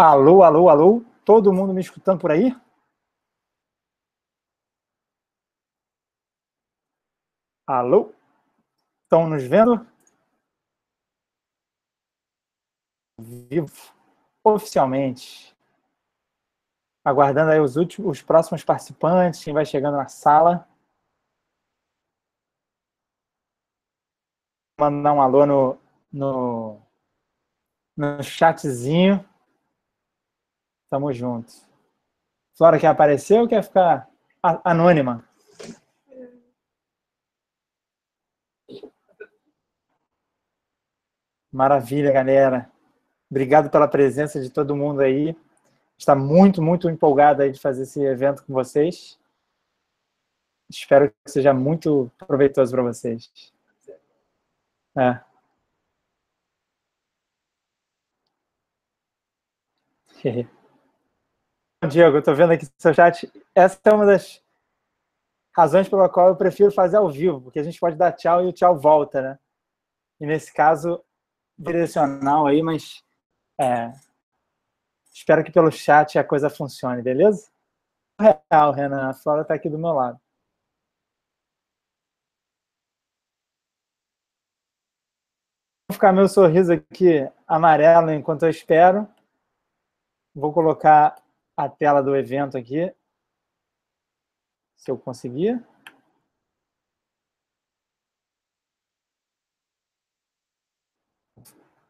Alô, alô, alô, todo mundo me escutando por aí? Alô? Estão nos vendo? Vivo, oficialmente. Aguardando aí os, últimos, os próximos participantes, quem vai chegando na sala. Mandar um alô no, no, no chatzinho. Tamo junto. Flora quer aparecer ou quer ficar anônima? Maravilha, galera. Obrigado pela presença de todo mundo aí. Está muito, muito empolgado aí de fazer esse evento com vocês. Espero que seja muito proveitoso para vocês. É. Yeah. Diego, eu tô vendo aqui no seu chat. Essa é uma das razões pela qual eu prefiro fazer ao vivo, porque a gente pode dar tchau e o tchau volta, né? E nesse caso, direcional aí, mas é, espero que pelo chat a coisa funcione, beleza? Real, Renan, a Flora tá aqui do meu lado. Vou ficar meu sorriso aqui amarelo enquanto eu espero. Vou colocar a tela do evento aqui, se eu conseguir.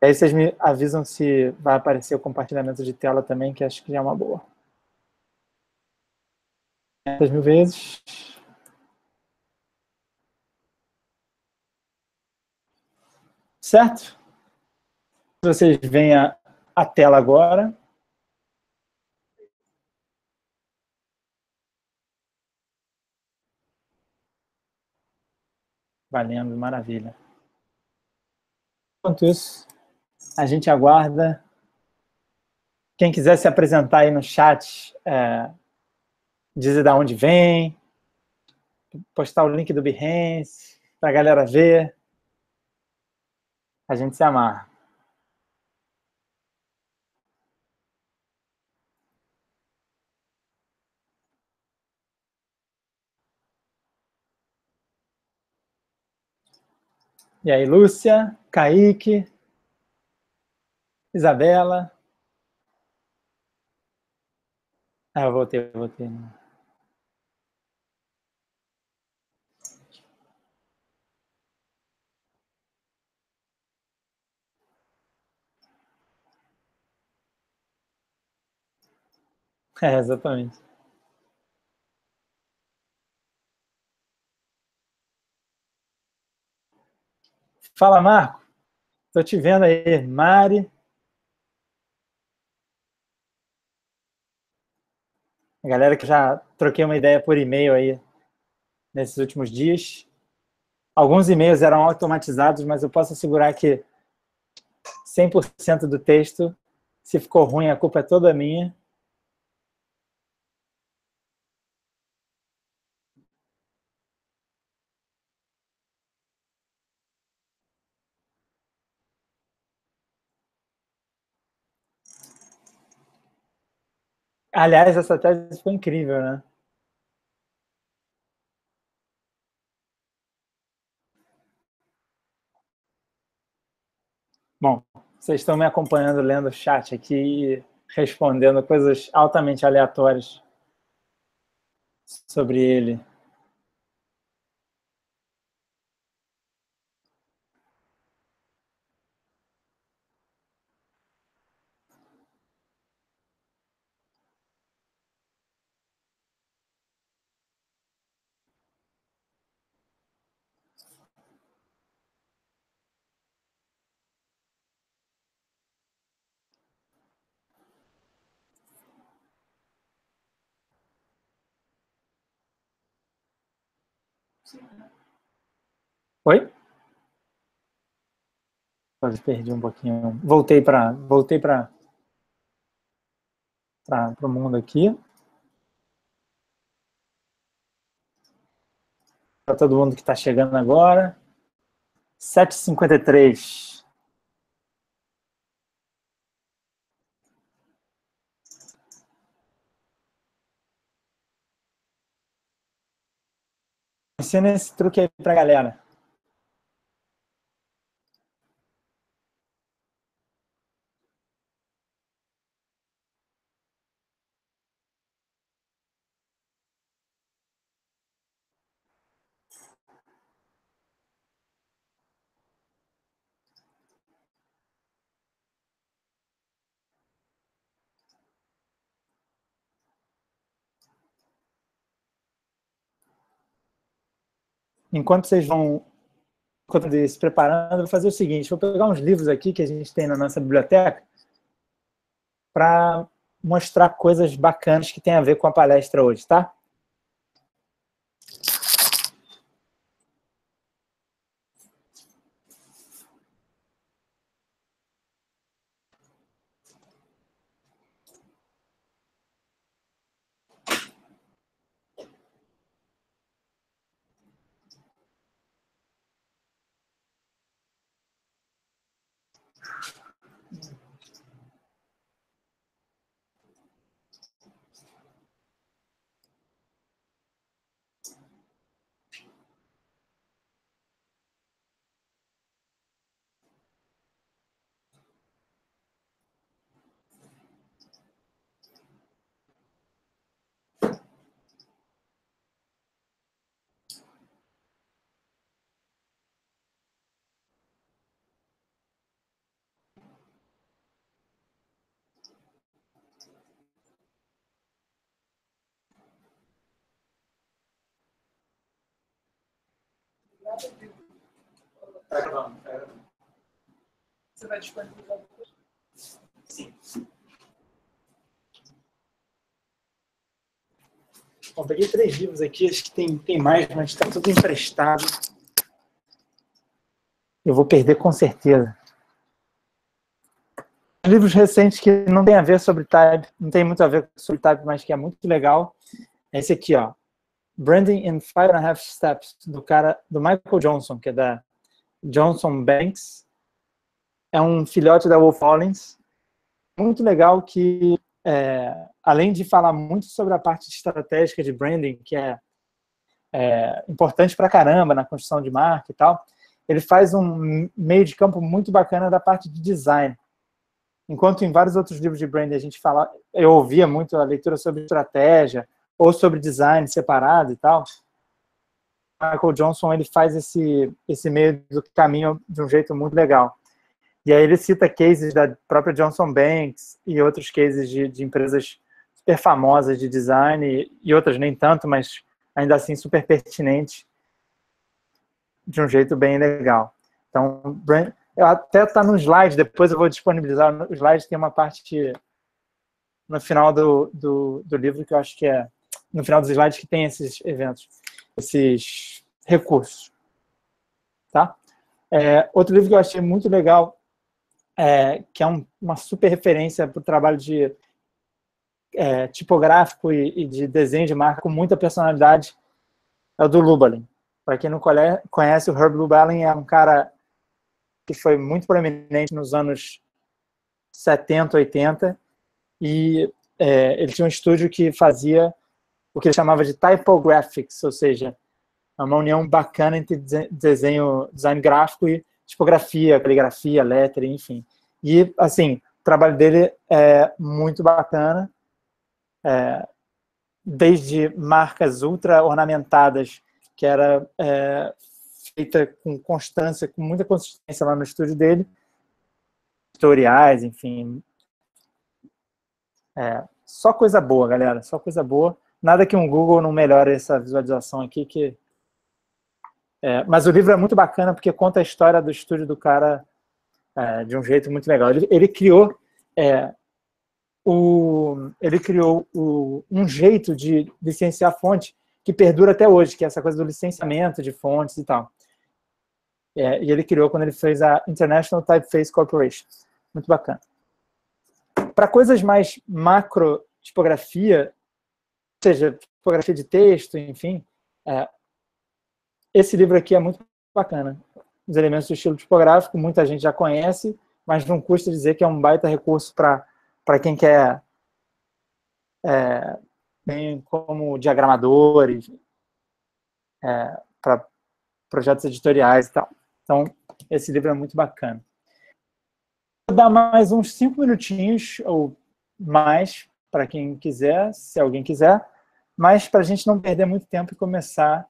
E aí vocês me avisam se vai aparecer o compartilhamento de tela também, que acho que é uma boa. 500 mil vezes. Certo? Vocês veem a, a tela agora. Valendo, maravilha. Enquanto isso, a gente aguarda. Quem quiser se apresentar aí no chat, é, dizer onde vem, postar o link do Behance, para a galera ver. A gente se amarra. E aí, Lúcia, Kaique, Isabela. Ah, eu voltei, eu voltei. É, exatamente. Fala, Marco. Estou te vendo aí. Mari. A galera que já troquei uma ideia por e-mail aí nesses últimos dias. Alguns e-mails eram automatizados, mas eu posso assegurar que 100% do texto, se ficou ruim, a culpa é toda minha. Aliás, essa tese foi incrível, né? Bom, vocês estão me acompanhando lendo o chat aqui respondendo coisas altamente aleatórias sobre ele. perdi um pouquinho. Voltei para voltei para para o mundo aqui. Para todo mundo que está chegando agora. 7h53. Ensina esse truque aí para a galera. enquanto vocês vão se preparando, eu vou fazer o seguinte, vou pegar uns livros aqui que a gente tem na nossa biblioteca para mostrar coisas bacanas que tem a ver com a palestra hoje, tá? Sim. Bom, peguei três livros aqui, acho que tem, tem mais, mas está tudo emprestado. Eu vou perder com certeza. Livros recentes que não tem a ver sobre Type, não tem muito a ver sobre Type, mas que é muito legal. É esse aqui, ó. Branding in Five and a Half Steps, do cara, do Michael Johnson, que é da Johnson Banks é um filhote da Wolf Hollins, muito legal que, é, além de falar muito sobre a parte estratégica de branding, que é, é importante pra caramba na construção de marca e tal, ele faz um meio de campo muito bacana da parte de design. Enquanto em vários outros livros de branding a gente fala, eu ouvia muito a leitura sobre estratégia ou sobre design separado e tal, Michael Johnson ele faz esse esse meio do caminho de um jeito muito legal. E aí ele cita cases da própria Johnson Banks e outros cases de, de empresas super famosas de design e, outras nem tanto, mas ainda assim super pertinentes de um jeito bem legal. Então, até está no slide, depois eu vou disponibilizar. O slide tem uma parte no final do, do, do, livro que eu acho que é no final dos slides que tem esses eventos, esses recursos. Tá? É, outro livro que eu achei muito legal é, que é um, uma super referência para o trabalho de é, tipográfico e, e, de desenho de marca com muita personalidade, é o do Lubalin. Para quem não conhece, o Herb Lubalin é um cara que foi muito proeminente nos anos 70, 80, e é, ele tinha um estúdio que fazia o que ele chamava de typographics, ou seja, é uma união bacana entre desenho, design gráfico e tipografia, caligrafia, letra, enfim. E, assim, o trabalho dele é muito bacana, é, desde marcas ultra ornamentadas, que era é, feita com constância, com muita consistência lá no estúdio dele, tutoriais, enfim. É, só coisa boa, galera, só coisa boa. Nada que um Google não melhore essa visualização aqui, que é, mas o livro é muito bacana porque conta a história do estúdio do cara é, de um jeito muito legal. Ele, ele criou é, o, ele criou o, um jeito de licenciar fonte que perdura até hoje, que é essa coisa do licenciamento de fontes e tal. É, e ele criou quando ele fez a International Typeface Corporation. Muito bacana. Para coisas mais macro tipografia, ou seja, tipografia de texto, enfim, é, esse livro aqui é muito bacana. Os elementos do estilo tipográfico, muita gente já conhece, mas não custa dizer que é um baita recurso para quem quer, é, bem como diagramadores, é, para projetos editoriais e tal. Então, esse livro é muito bacana. Vou dar mais uns cinco minutinhos ou mais para quem quiser, se alguém quiser, mas para a gente não perder muito tempo e começar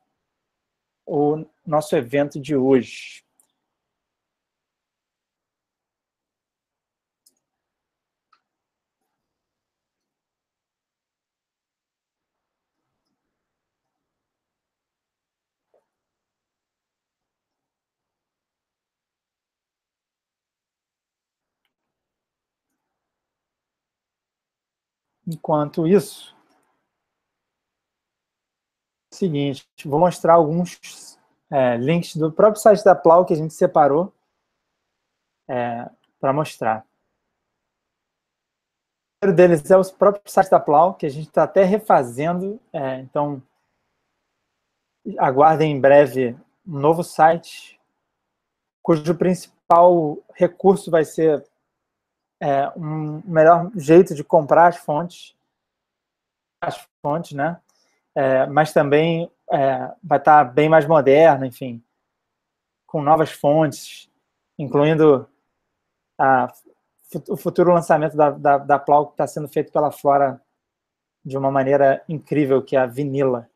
o nosso evento de hoje. Enquanto isso, seguinte, vou mostrar alguns é, links do próprio site da Plau que a gente separou é, para mostrar. O primeiro deles é o próprio site da Plau, que a gente está até refazendo, é, então aguardem em breve um novo site, cujo principal recurso vai ser é, um melhor jeito de comprar as fontes, as fontes, né? é, mas também é, vai estar tá bem mais moderna, enfim, com novas fontes, incluindo a, o futuro lançamento da, da, da Plau, que está sendo feito pela Flora de uma maneira incrível, que é a vinila.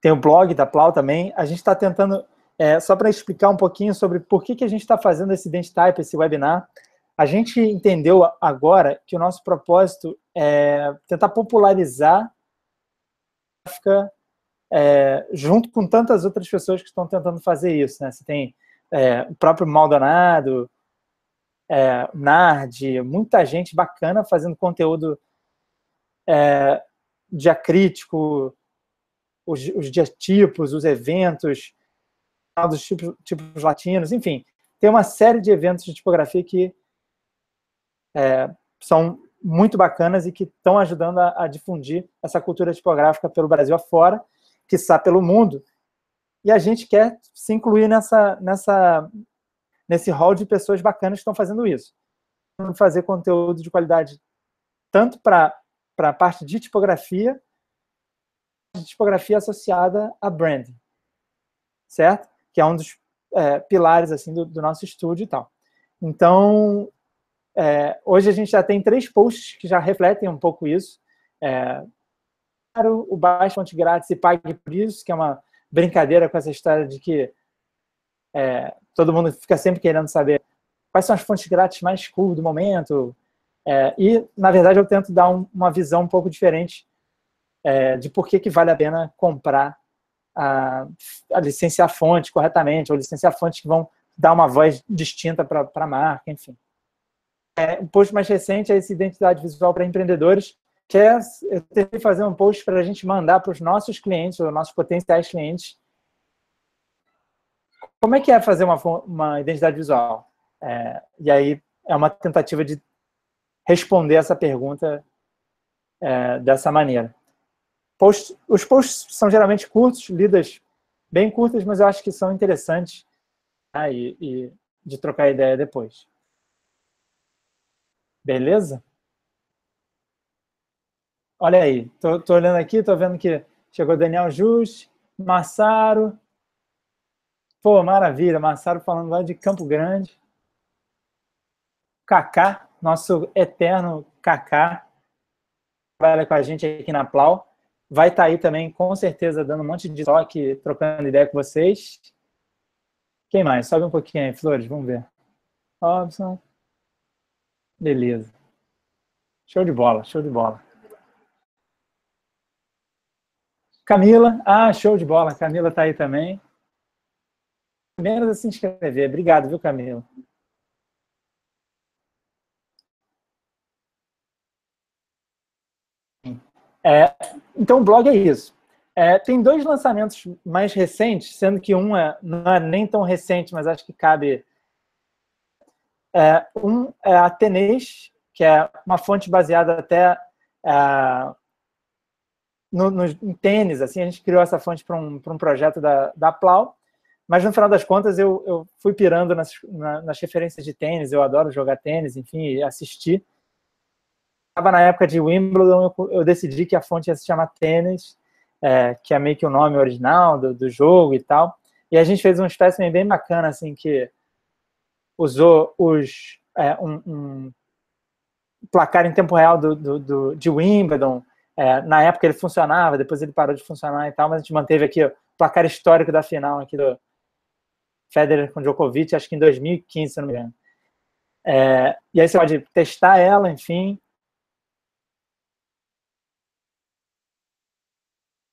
Tem o blog da Plau também. A gente está tentando, é, só para explicar um pouquinho sobre por que, que a gente está fazendo esse Dentitype, esse webinar, a gente entendeu agora que o nosso propósito é tentar popularizar a gráfica é, junto com tantas outras pessoas que estão tentando fazer isso. Né? Você tem é, o próprio Maldonado, é, Nard, muita gente bacana fazendo conteúdo é, diacrítico, os, os diatipos, os eventos, dos tipos, tipos latinos, enfim. Tem uma série de eventos de tipografia que é, são muito bacanas e que estão ajudando a, a, difundir essa cultura tipográfica pelo Brasil afora, está pelo mundo. E a gente quer se incluir nessa, nessa, nesse hall de pessoas bacanas que estão fazendo isso. Fazer conteúdo de qualidade tanto para a parte de tipografia, de tipografia associada a branding, certo? Que é um dos é, pilares assim do, do nosso estúdio e tal. Então, é, hoje a gente já tem três posts que já refletem um pouco isso. É, claro, o baixo Fonte Grátis e Pague Por Isso, que é uma brincadeira com essa história de que é, todo mundo fica sempre querendo saber quais são as fontes grátis mais cool do momento. É, e, na verdade, eu tento dar um, uma visão um pouco diferente é, de por que, que vale a pena comprar a, a licenciar fonte corretamente, ou licenciar fontes que vão dar uma voz distinta para a marca, enfim é, um post mais recente é esse Identidade Visual para Empreendedores, que é, eu tentei fazer um post para a gente mandar para os nossos clientes, os nossos potenciais clientes, como é que é fazer uma, uma identidade visual? É, e aí é uma tentativa de responder essa pergunta é, dessa maneira. Post, os posts são geralmente curtos, lidas bem curtas, mas eu acho que são interessantes né, e, e de trocar ideia depois. Beleza? Olha aí, tô, tô olhando aqui, tô vendo que chegou Daniel Jus, Massaro. Pô, maravilha, Massaro falando lá de Campo Grande. Kaká, nosso eterno Kaká, trabalha com a gente aqui na Plau. Vai estar tá aí também, com certeza, dando um monte de toque, trocando ideia com vocês. Quem mais? Sobe um pouquinho aí, Flores, vamos ver. Robson. Beleza. Show de bola, show de bola. Camila, ah, show de bola. Camila está aí também. Menos a se inscrever. Obrigado, viu, Camila? É, então, o blog é isso. É, tem dois lançamentos mais recentes, sendo que um é, não é nem tão recente, mas acho que cabe é, um é Atenês, que é uma fonte baseada até é, no, no, em tênis. Assim, a gente criou essa fonte para um, um projeto da, da Plau. Mas, no final das contas, eu, eu fui pirando nas, nas referências de tênis. Eu adoro jogar tênis, enfim, assistir. Estava na época de Wimbledon, eu, eu decidi que a fonte ia se chamar Tênis, é, que é meio que o nome original do, do jogo e tal. E a gente fez um espécime bem bacana, assim, que usou os, é, um, um, placar em tempo real do, do, do de Wimbledon. É, na época ele funcionava, depois ele parou de funcionar e tal, mas a gente manteve aqui o placar histórico da final aqui do Federer com Djokovic, acho que em 2015, se não me engano. É, e aí você pode testar ela, enfim.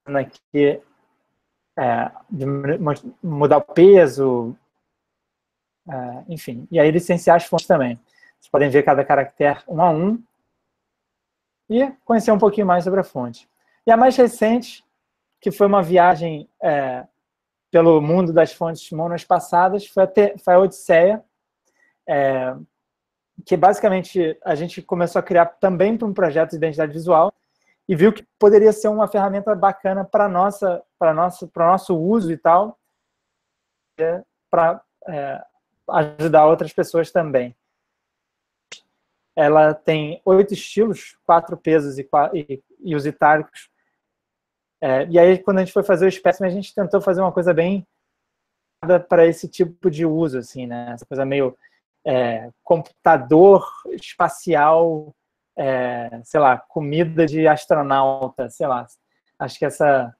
Aqui, é, mudar o peso, Uh, enfim, e aí licenciar as fontes também. Vocês podem ver cada caractere um a um e conhecer um pouquinho mais sobre a fonte. E a mais recente, que foi uma viagem é, pelo mundo das fontes monas passadas, foi a, foi a Odisseia, é, que basicamente a gente começou a criar também para um projeto de identidade visual e viu que poderia ser uma ferramenta bacana para nossa para nosso para nosso uso e tal é, para é, ajudar outras pessoas também. Ela tem oito estilos, quatro pesos e, e, e os itálicos. É, e aí, quando a gente foi fazer o espécime, a gente tentou fazer uma coisa bem para esse tipo de uso, assim, né? Essa coisa meio é, computador espacial, é, sei lá, comida de astronauta, sei lá. Acho que essa,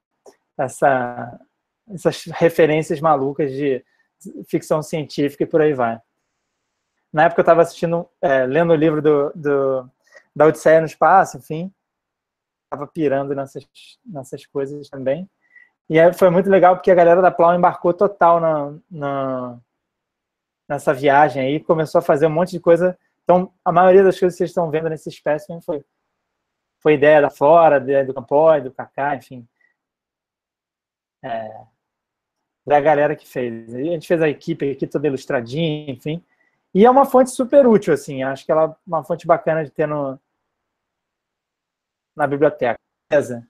essa, essas referências malucas de ficção científica e por aí vai. Na época eu estava assistindo, é, lendo o livro do, do, da Odisseia no Espaço, enfim, estava pirando nessas, nessas coisas também. E foi muito legal porque a galera da Plau embarcou total na, na, nessa viagem aí, começou a fazer um monte de coisa. Então, a maioria das coisas que vocês estão vendo nesse espécime foi, foi ideia da Flora, ideia do Campói, do Kaká, enfim. É, da galera que fez. A gente fez a equipe aqui toda ilustradinha, enfim. E é uma fonte super útil, assim. Acho que ela é uma fonte bacana de ter no, na biblioteca. Beleza?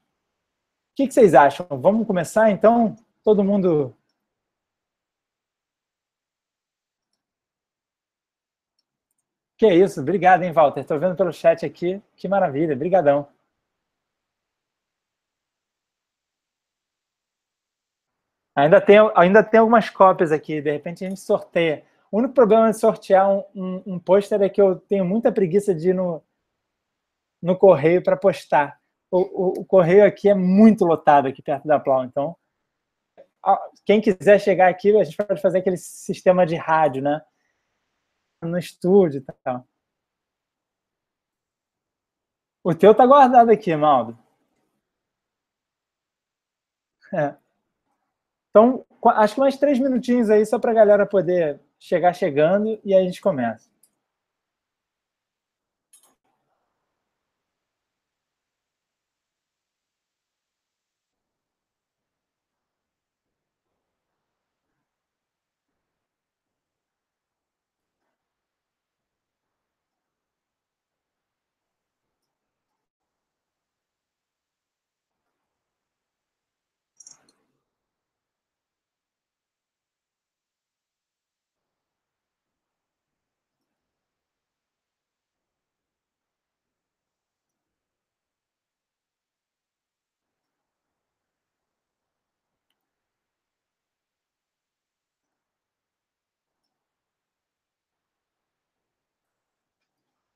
O que, vocês acham? Vamos começar, então? Todo mundo... Que é isso. Obrigado, hein, Walter? Estou vendo pelo chat aqui. Que maravilha. Obrigadão. Ainda tem, ainda tem algumas cópias aqui, de repente a gente sorteia. O único problema de sortear um, um, um pôster é que eu tenho muita preguiça de ir no, no correio para postar. O, o, o, correio aqui é muito lotado aqui perto da Plau, então quem quiser chegar aqui, a gente pode fazer aquele sistema de rádio, né? No estúdio e tal. O teu tá guardado aqui, Maldo. É. Então, acho que mais três minutinhos aí só para a galera poder chegar chegando e aí a gente começa.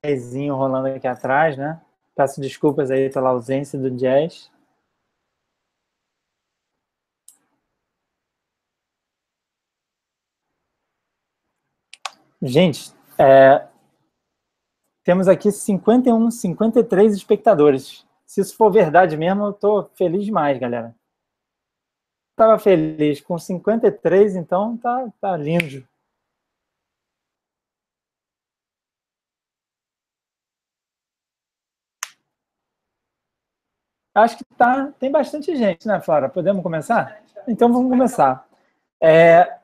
jazzinho rolando aqui atrás, né? Peço desculpas aí pela ausência do jazz. Gente, é, temos aqui 51, 53 espectadores. Se isso for verdade mesmo, eu estou feliz demais, galera. Estava feliz com 53, então tá, tá lindo. Acho que tá, tem bastante gente, né, Flora? Podemos começar? Então vamos começar. É,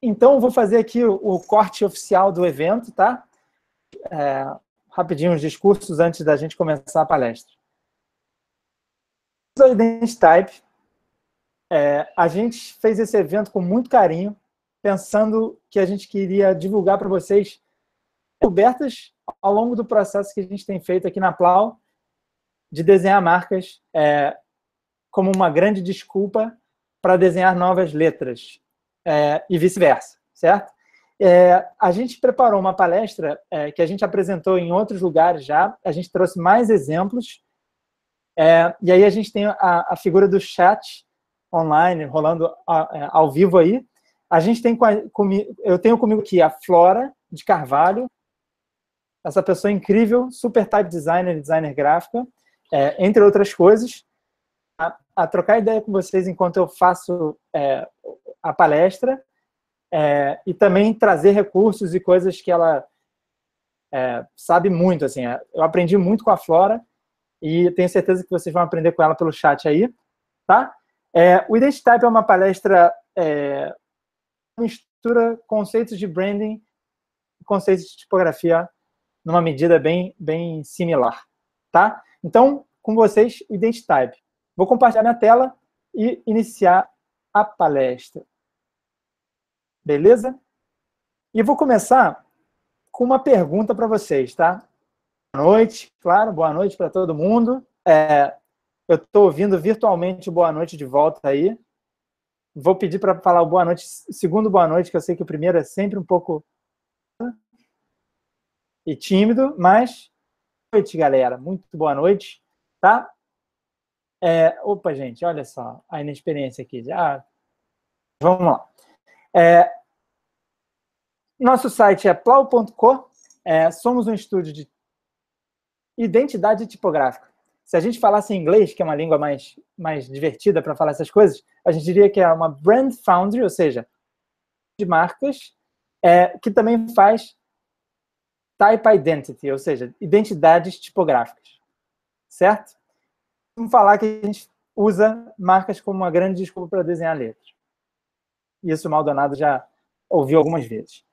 então vou fazer aqui o, o, corte oficial do evento, tá? É, rapidinho os discursos antes da gente começar a palestra. O Identitype, é, a gente fez esse evento com muito carinho, pensando que a gente queria divulgar para vocês descobertas ao longo do processo que a gente tem feito aqui na Plau de desenhar marcas é, como uma grande desculpa para desenhar novas letras é, e vice-versa, certo? É, a gente preparou uma palestra é, que a gente apresentou em outros lugares já, a gente trouxe mais exemplos, é, e aí a gente tem a, a figura do chat online, rolando ao, é, ao vivo aí. A gente tem com eu tenho comigo aqui a Flora de Carvalho, essa pessoa incrível, super type designer, designer gráfica, é, entre outras coisas, a, a, trocar ideia com vocês enquanto eu faço é, a palestra é, e também trazer recursos e coisas que ela é, sabe muito. Assim, é, eu aprendi muito com a Flora e tenho certeza que vocês vão aprender com ela pelo chat aí, tá? o Identity Type é uma palestra mistura conceitos de branding e conceitos de tipografia numa medida bem, bem similar, tá? Então, com vocês, o Vou compartilhar na tela e iniciar a palestra. Beleza? E vou começar com uma pergunta para vocês, tá? Boa noite, claro, boa noite para todo mundo. É, eu estou ouvindo virtualmente boa noite de volta aí. Vou pedir para falar o boa noite, segundo boa noite, que eu sei que o primeiro é sempre um pouco e tímido, mas noite, galera. Muito boa noite, tá? É, opa, gente, olha só a inexperiência aqui. já. vamos lá. É, nosso site é plau.co. É, somos um estúdio de identidade tipográfica. Se a gente falasse em inglês, que é uma língua mais, mais divertida para falar essas coisas, a gente diria que é uma brand foundry, ou seja, de marcas, é, que também faz type identity, ou seja, identidades tipográficas, certo? Vamos falar que a gente usa marcas como uma grande desculpa para desenhar letras. Isso o Maldonado já ouviu algumas vezes.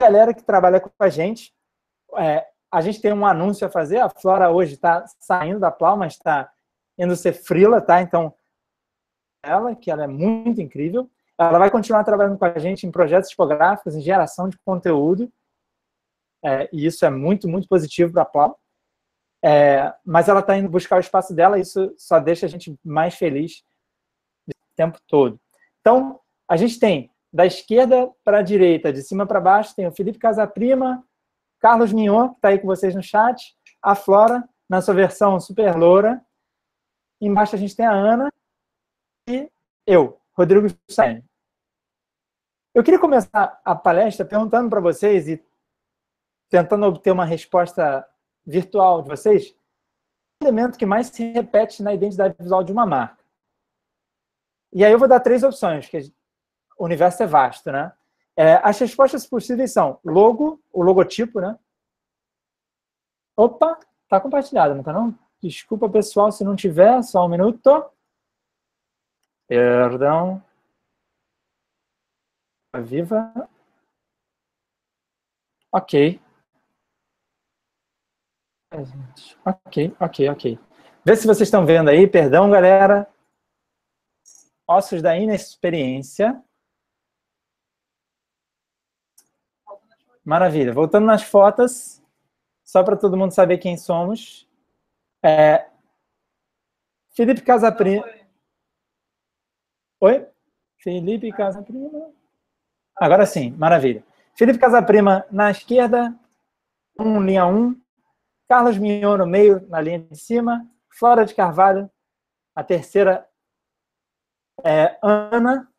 A galera que trabalha com a gente, é, a gente tem um anúncio a fazer, a Flora hoje está saindo da Plau, mas está indo ser frila, tá? Então, ela, que ela é muito incrível, ela vai continuar trabalhando com a gente em projetos tipográficos, em geração de conteúdo, é, e isso é muito, muito positivo para a Plau. É, mas ela está indo buscar o espaço dela, e isso só deixa a gente mais feliz o tempo todo. Então, a gente tem da esquerda para a direita, de cima para baixo, tem o Felipe Casaprima, Carlos Mignon, que está aí com vocês no chat, a Flora, na sua versão super loura. Embaixo a gente tem a Ana e eu, Rodrigo Stein. Eu queria começar a palestra perguntando para vocês e tentando obter uma resposta virtual de vocês, o elemento que mais se repete na identidade visual de uma marca. E aí eu vou dar três opções, que o universo é vasto, né? É, as respostas possíveis são logo, o logotipo, né? Opa, tá compartilhado, não tá não? Desculpa, pessoal, se não tiver, só um minuto. Perdão. Tá viva. Ok. Ok, ok, ok. Vê se vocês estão vendo aí. Perdão, galera. Ossos da inexperiência. Maravilha. Voltando nas fotos, só para todo mundo saber quem somos. É... Felipe Casaprima. Oi? Felipe Casaprima. Agora sim, maravilha. Felipe Casaprima na esquerda, um linha 1, um, Carlos Mignon no meio, na linha de cima, Flora de Carvalho, a terceira é Ana,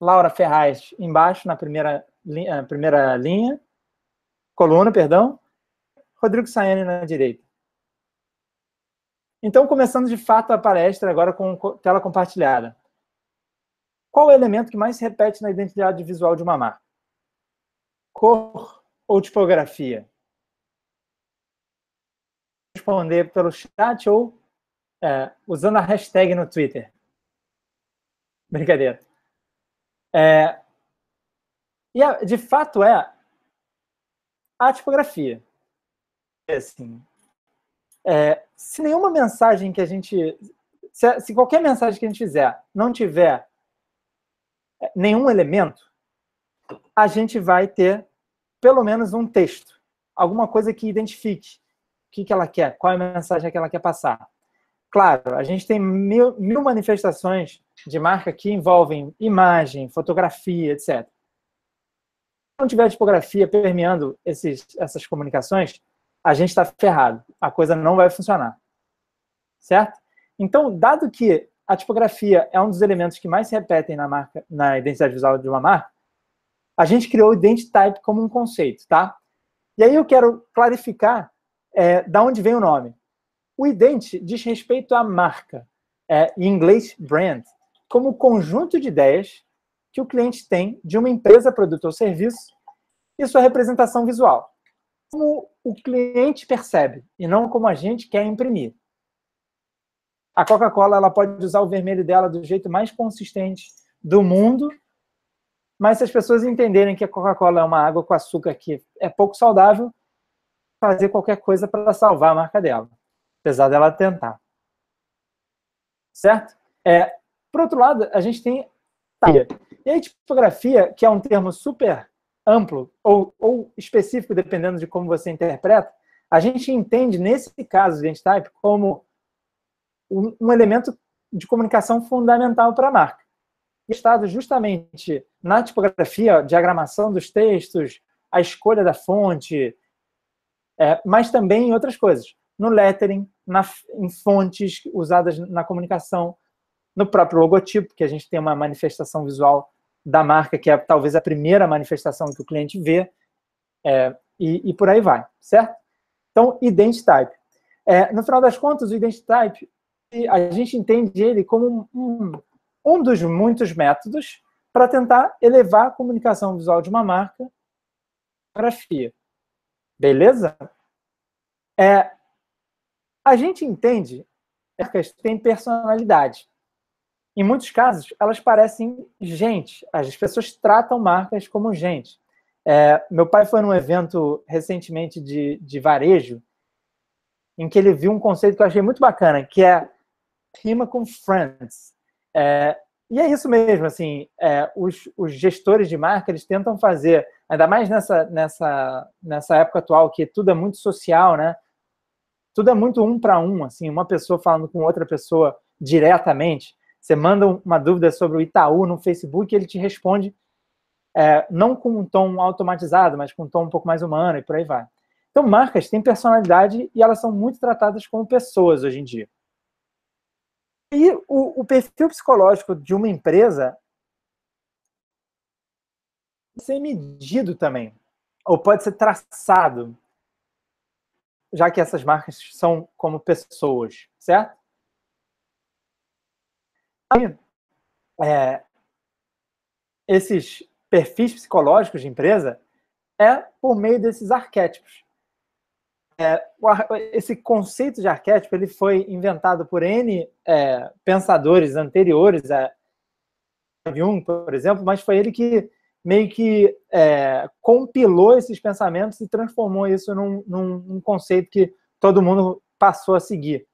Laura Ferraz embaixo, na primeira linha, eh, primeira linha coluna, perdão, Rodrigo Saiane na direita. Então, começando de fato a palestra agora com tela compartilhada. Qual o elemento que mais se repete na identidade visual de uma marca? Cor ou tipografia? responder pelo chat ou é, usando a hashtag no Twitter. Brincadeira. É, e a, de fato é a tipografia. É assim, é, se nenhuma mensagem que a gente. Se, se qualquer mensagem que a gente fizer não tiver é, nenhum elemento, a gente vai ter pelo menos um texto, alguma coisa que identifique que, que ela quer, qual é a mensagem que ela quer passar. Claro, a gente tem mil, mil manifestações de marca que envolvem imagem, fotografia, etc. Se não tiver tipografia permeando esses, essas comunicações, a gente está ferrado. A coisa não vai funcionar. Certo? Então, dado que a tipografia é um dos elementos que mais se repetem na marca, na identidade visual de uma marca, a gente criou o Identitype como um conceito, tá? E aí eu quero clarificar é, da onde vem o nome? O ident diz respeito à marca, é, em inglês brand, como conjunto de ideias que o cliente tem de uma empresa, produto ou serviço e sua representação visual. Como o cliente percebe e não como a gente quer imprimir. A Coca-Cola ela pode usar o vermelho dela do jeito mais consistente do mundo, mas se as pessoas entenderem que a Coca-Cola é uma água com açúcar que é pouco saudável, fazer qualquer coisa para salvar a marca dela, apesar dela tentar. Certo? É, por outro lado, a gente tem E aí, tipografia, que é um termo super amplo ou, ou específico, dependendo de como você interpreta, a gente entende, nesse caso de type como um, um elemento de comunicação fundamental para a marca. Estado justamente na tipografia, diagramação dos textos, a escolha da fonte, é, mas também em outras coisas, no lettering, na, em fontes usadas na comunicação, no próprio logotipo, que a gente tem uma manifestação visual da marca, que é talvez a primeira manifestação que o cliente vê, é, e, e, por aí vai, certo? Então, identitype. É, no final das contas, o identitype, a gente entende ele como um, um dos muitos métodos para tentar elevar a comunicação visual de uma marca para a fotografia. Beleza? É, a gente entende que as marcas têm personalidade. Em muitos casos, elas parecem gente. As pessoas tratam marcas como gente. É, meu pai foi num evento recentemente de, de varejo em que ele viu um conceito que eu achei muito bacana, que é rima com friends. É, e é isso mesmo, assim, é, os, os, gestores de marca, eles tentam fazer, ainda mais nessa, nessa, nessa época atual, que tudo é muito social, né? Tudo é muito um para um, assim, uma pessoa falando com outra pessoa diretamente. Você manda uma dúvida sobre o Itaú no Facebook e ele te responde, é, não com um tom automatizado, mas com um tom um pouco mais humano e por aí vai. Então, marcas têm personalidade e elas são muito tratadas como pessoas hoje em dia. E o, o perfil psicológico de uma empresa pode ser medido também, ou pode ser traçado, já que essas marcas são como pessoas, certo? Aí, é, esses perfis psicológicos de empresa é por meio desses arquétipos. É, esse conceito de arquétipo ele foi inventado por N é, pensadores anteriores a Jung, por exemplo, mas foi ele que meio que é, compilou esses pensamentos e transformou isso num, num, num, conceito que todo mundo passou a seguir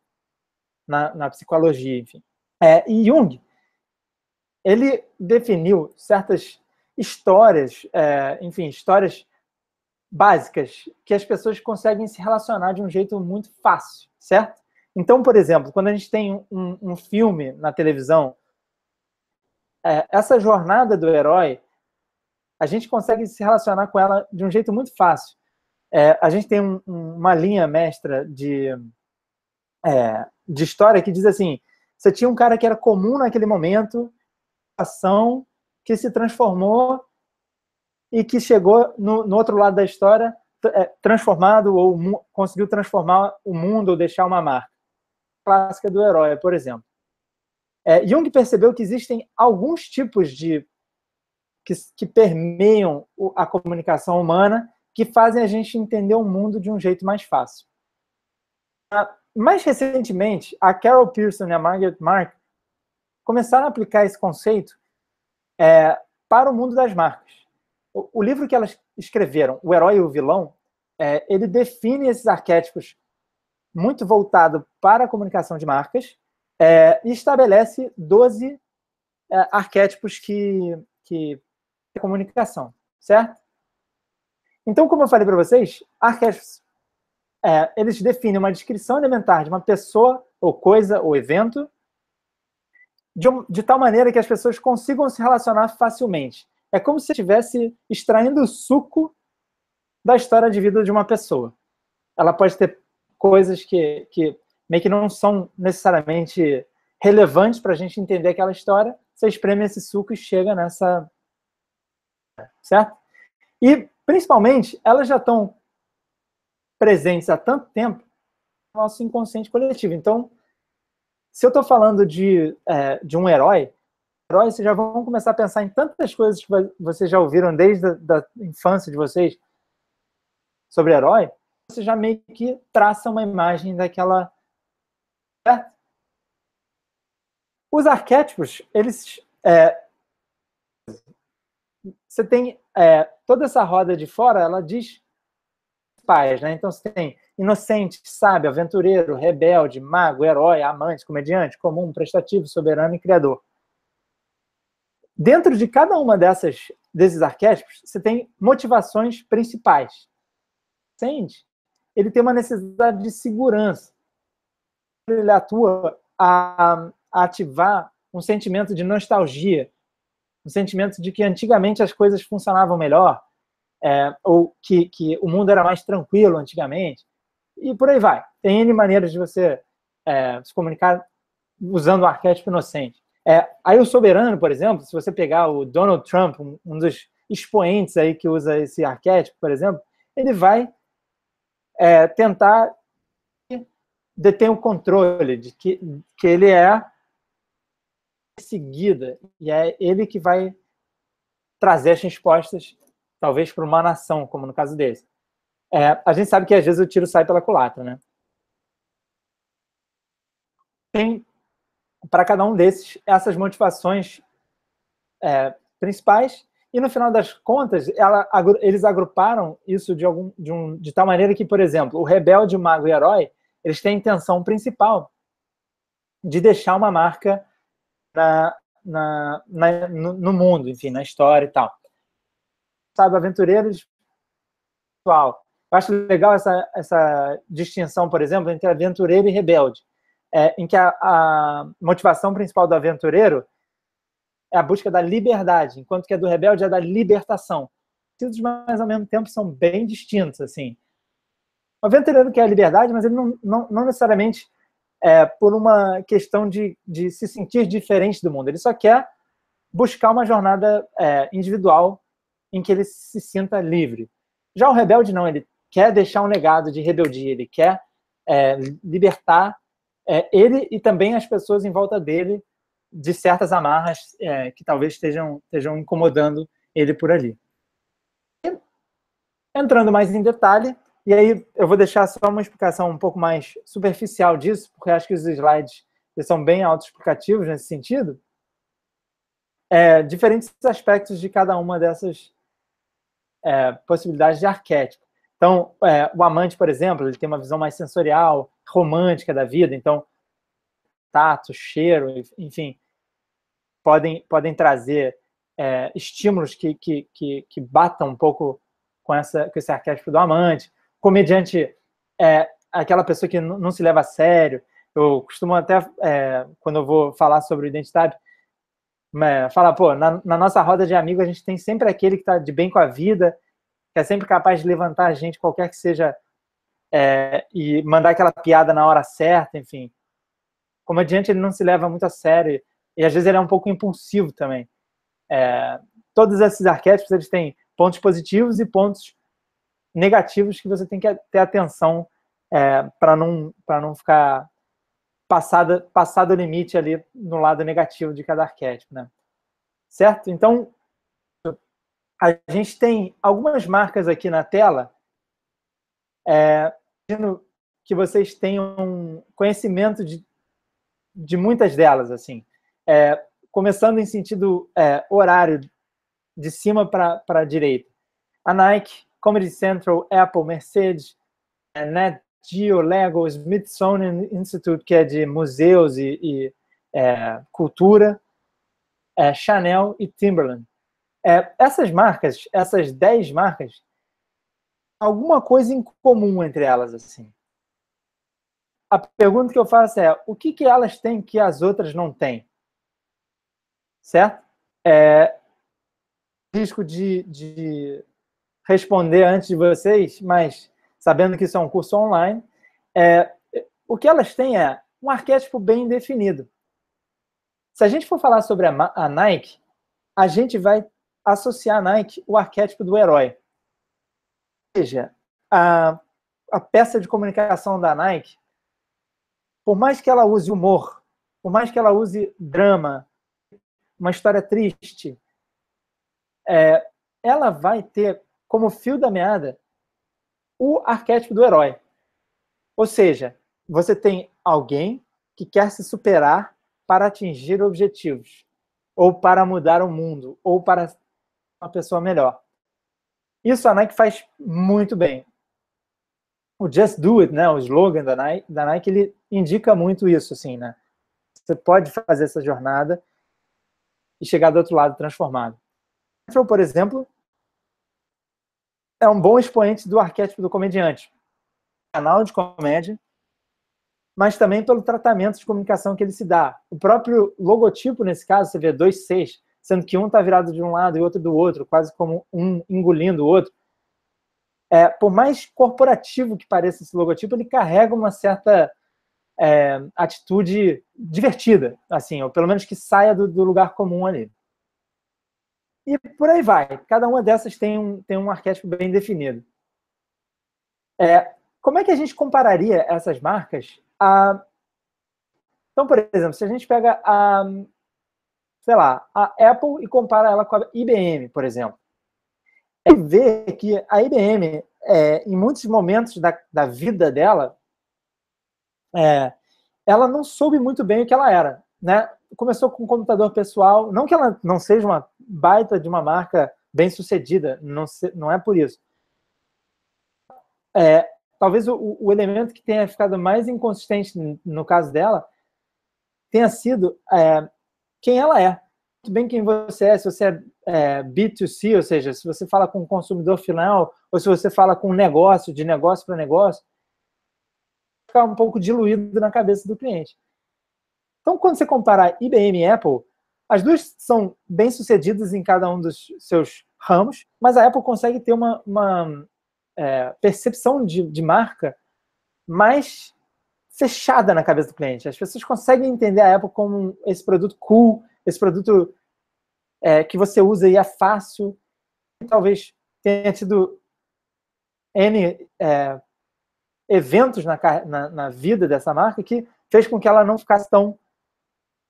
na, na psicologia, enfim. É, e Jung, ele definiu certas histórias, é, enfim, histórias básicas que as pessoas conseguem se relacionar de um jeito muito fácil, certo? Então, por exemplo, quando a gente tem um, um filme na televisão, é, essa jornada do herói, a gente consegue se relacionar com ela de um jeito muito fácil. É, a gente tem um, uma linha mestra de, é, de história que diz assim: você tinha um cara que era comum naquele momento, ação, que se transformou e que chegou no, no outro lado da história é, transformado ou conseguiu transformar o mundo ou deixar uma marca. Clássica do herói, por exemplo. É, Jung percebeu que existem alguns tipos de que, que permeiam a comunicação humana que fazem a gente entender o mundo de um jeito mais fácil. Ah, mais recentemente, a Carol Pearson e a Margaret Mark começaram a aplicar esse conceito é, para o mundo das marcas. O, livro que elas escreveram, O Herói e o Vilão, é, ele define esses arquétipos muito voltado para a comunicação de marcas é, e estabelece 12 é, arquétipos que, que comunicação, certo? Então, como eu falei para vocês, arquétipos é, eles definem uma descrição elementar de uma pessoa ou coisa ou evento de, um, de, tal maneira que as pessoas consigam se relacionar facilmente. É como se estivesse extraindo o suco da história de vida de uma pessoa. Ela pode ter coisas que, que meio que não são necessariamente relevantes para a gente entender aquela história. Você espreme esse suco e chega nessa. Certo? E, principalmente, elas já estão presentes há tanto tempo no nosso inconsciente coletivo. Então, se eu estou falando de, é, de um herói, Niterói, vocês já vão começar a pensar em tantas coisas que vocês já ouviram desde a da infância de vocês sobre herói, você já meio que traça uma imagem daquela. É. Os arquétipos, eles. É... Você tem é... toda essa roda de fora, ela diz pais, né? Então você tem inocente, sábio, aventureiro, rebelde, mago, herói, amante, comediante, comum, prestativo, soberano e criador. Dentro de cada uma dessas desses arquétipos, você tem motivações principais. Sende, ele tem uma necessidade de segurança. Ele atua a, a ativar um sentimento de nostalgia, um sentimento de que antigamente as coisas funcionavam melhor, é, ou que, que o mundo era mais tranquilo antigamente, e por aí vai. Tem N maneiras de você é, se comunicar usando o arquétipo inocente. É, aí o soberano, por exemplo, se você pegar o Donald Trump, um dos expoentes aí que usa esse arquétipo, por exemplo, ele vai é, tentar deter o controle de que, que ele é seguida e é ele que vai trazer as respostas, talvez para uma nação, como no caso desse. É, a gente sabe que às vezes o tiro sai pela culatra, né? Tem para cada um desses essas motivações é, principais e no final das contas ela, eles agruparam isso de algum de, um, de tal maneira que por exemplo o rebelde o mago e o herói eles têm a intenção principal de deixar uma marca na, na, na no, no, mundo enfim na história e tal sabe aventureiros eu acho legal essa, essa distinção por exemplo entre aventureiro e rebelde é, em que a, a motivação principal do aventureiro é a busca da liberdade, enquanto que a do rebelde é da libertação. Os mais ao mesmo tempo são bem distintos, assim. O aventureiro quer a liberdade, mas ele não, não, não necessariamente é, por uma questão de, de, se sentir diferente do mundo. Ele só quer buscar uma jornada é, individual em que ele se sinta livre. Já o rebelde não, ele quer deixar um legado de rebeldia, ele quer é, libertar é, ele e também as pessoas em volta dele de certas amarras é, que talvez estejam, estejam incomodando ele por ali. E, entrando mais em detalhe, e aí eu vou deixar só uma explicação um pouco mais superficial disso, porque acho que os slides são bem autoexplicativos nesse sentido. É, diferentes aspectos de cada uma dessas é, possibilidades de arquétipo. Então, é, o amante, por exemplo, ele tem uma visão mais sensorial, romântica da vida, então tato, cheiro, enfim, podem, podem trazer é, estímulos que, que, que, que, batam um pouco com, essa, com esse arquétipo do amante. Comediante é aquela pessoa que não se leva a sério. Eu costumo até, é, quando eu vou falar sobre identidade, é, falar, pô, na, na nossa roda de amigos a gente tem sempre aquele que está de bem com a vida, que é sempre capaz de levantar a gente, qualquer que seja é, e mandar aquela piada na hora certa, enfim. Como adiante, ele não se leva muito a sério e às vezes ele é um pouco impulsivo também. É, todos esses arquétipos eles têm pontos positivos e pontos negativos que você tem que ter atenção é, para não para não ficar passada passado o limite ali no lado negativo de cada arquétipo, né? Certo? Então a gente tem algumas marcas aqui na tela é, imagino que vocês tenham conhecimento de, de muitas delas, assim. É, começando em sentido é, horário, de cima para a direita. A Nike, Comedy Central, Apple, Mercedes, é, Net né, Geo, Lego, Smithsonian Institute, que é de museus e, e é, cultura, é, Chanel e Timberland. É, essas marcas, essas 10 marcas, alguma coisa em comum entre elas, assim. A pergunta que eu faço é, o que, que elas têm que as outras não têm? Certo? É, risco de, de responder antes de vocês, mas sabendo que isso é um curso online, é, o que elas têm é um arquétipo bem definido. Se a gente for falar sobre a, a Nike, a gente vai associar a Nike o arquétipo do herói seja, a, a peça de comunicação da Nike, por mais que ela use humor, por mais que ela use drama, uma história triste, é, ela vai ter como fio da meada o arquétipo do herói. Ou seja, você tem alguém que quer se superar para atingir objetivos, ou para mudar o mundo, ou para ser uma pessoa melhor. Isso a Nike faz muito bem. O Just Do It, né, o slogan da Nike, da Nike ele indica muito isso, assim, né? Você pode fazer essa jornada e chegar do outro lado transformado. Metro, por exemplo, é um bom expoente do arquétipo do comediante. Canal de comédia, mas também pelo tratamento de comunicação que ele se dá. O próprio logotipo, nesse caso, você vê dois seis sendo que um está virado de um lado e outro do outro, quase como um engolindo o outro. É, por mais corporativo que pareça esse logotipo, ele carrega uma certa é, atitude divertida, assim, ou pelo menos que saia do, do lugar comum ali. E por aí vai. Cada uma dessas tem um, tem um arquétipo bem definido. É, como é que a gente compararia essas marcas a... Então, por exemplo, se a gente pega a sei lá, a Apple e compara ela com a IBM, por exemplo. E é ver que a IBM, é, em muitos momentos da, da vida dela, é, ela não soube muito bem o que ela era. Né? Começou com um computador pessoal, não que ela não seja uma baita de uma marca bem sucedida, não, se, não é por isso. É, talvez o, o, elemento que tenha ficado mais inconsistente no caso dela tenha sido é, quem ela é. Muito bem quem você é, se você é, é B2C, ou seja, se você fala com o consumidor final, ou se você fala com um negócio, de negócio para negócio, fica um pouco diluído na cabeça do cliente. Então, quando você comparar IBM e Apple, as duas são bem-sucedidas em cada um dos seus ramos, mas a Apple consegue ter uma, uma é, percepção de, de, marca mais fechada na cabeça do cliente. As pessoas conseguem entender a Apple como esse produto cool, esse produto é, que você usa e é fácil. talvez tenha tido N é, eventos na, na, na, vida dessa marca que fez com que ela não ficasse tão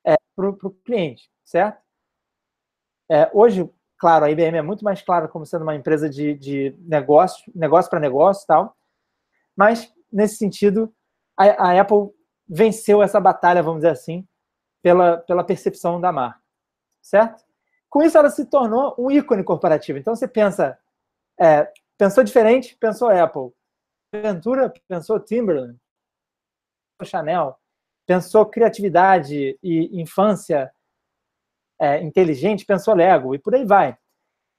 é, para o cliente, certo? É, hoje, claro, a IBM é muito mais clara como sendo uma empresa de, de negócio, negócio para negócio e tal, mas nesse sentido, a, a Apple venceu essa batalha, vamos dizer assim, pela, pela percepção da marca, certo? Com isso, ela se tornou um ícone corporativo. Então, você pensa, é, pensou diferente, pensou Apple. Ventura pensou Timberland, pensou Chanel, pensou criatividade e infância é, inteligente, pensou Lego, e por aí vai.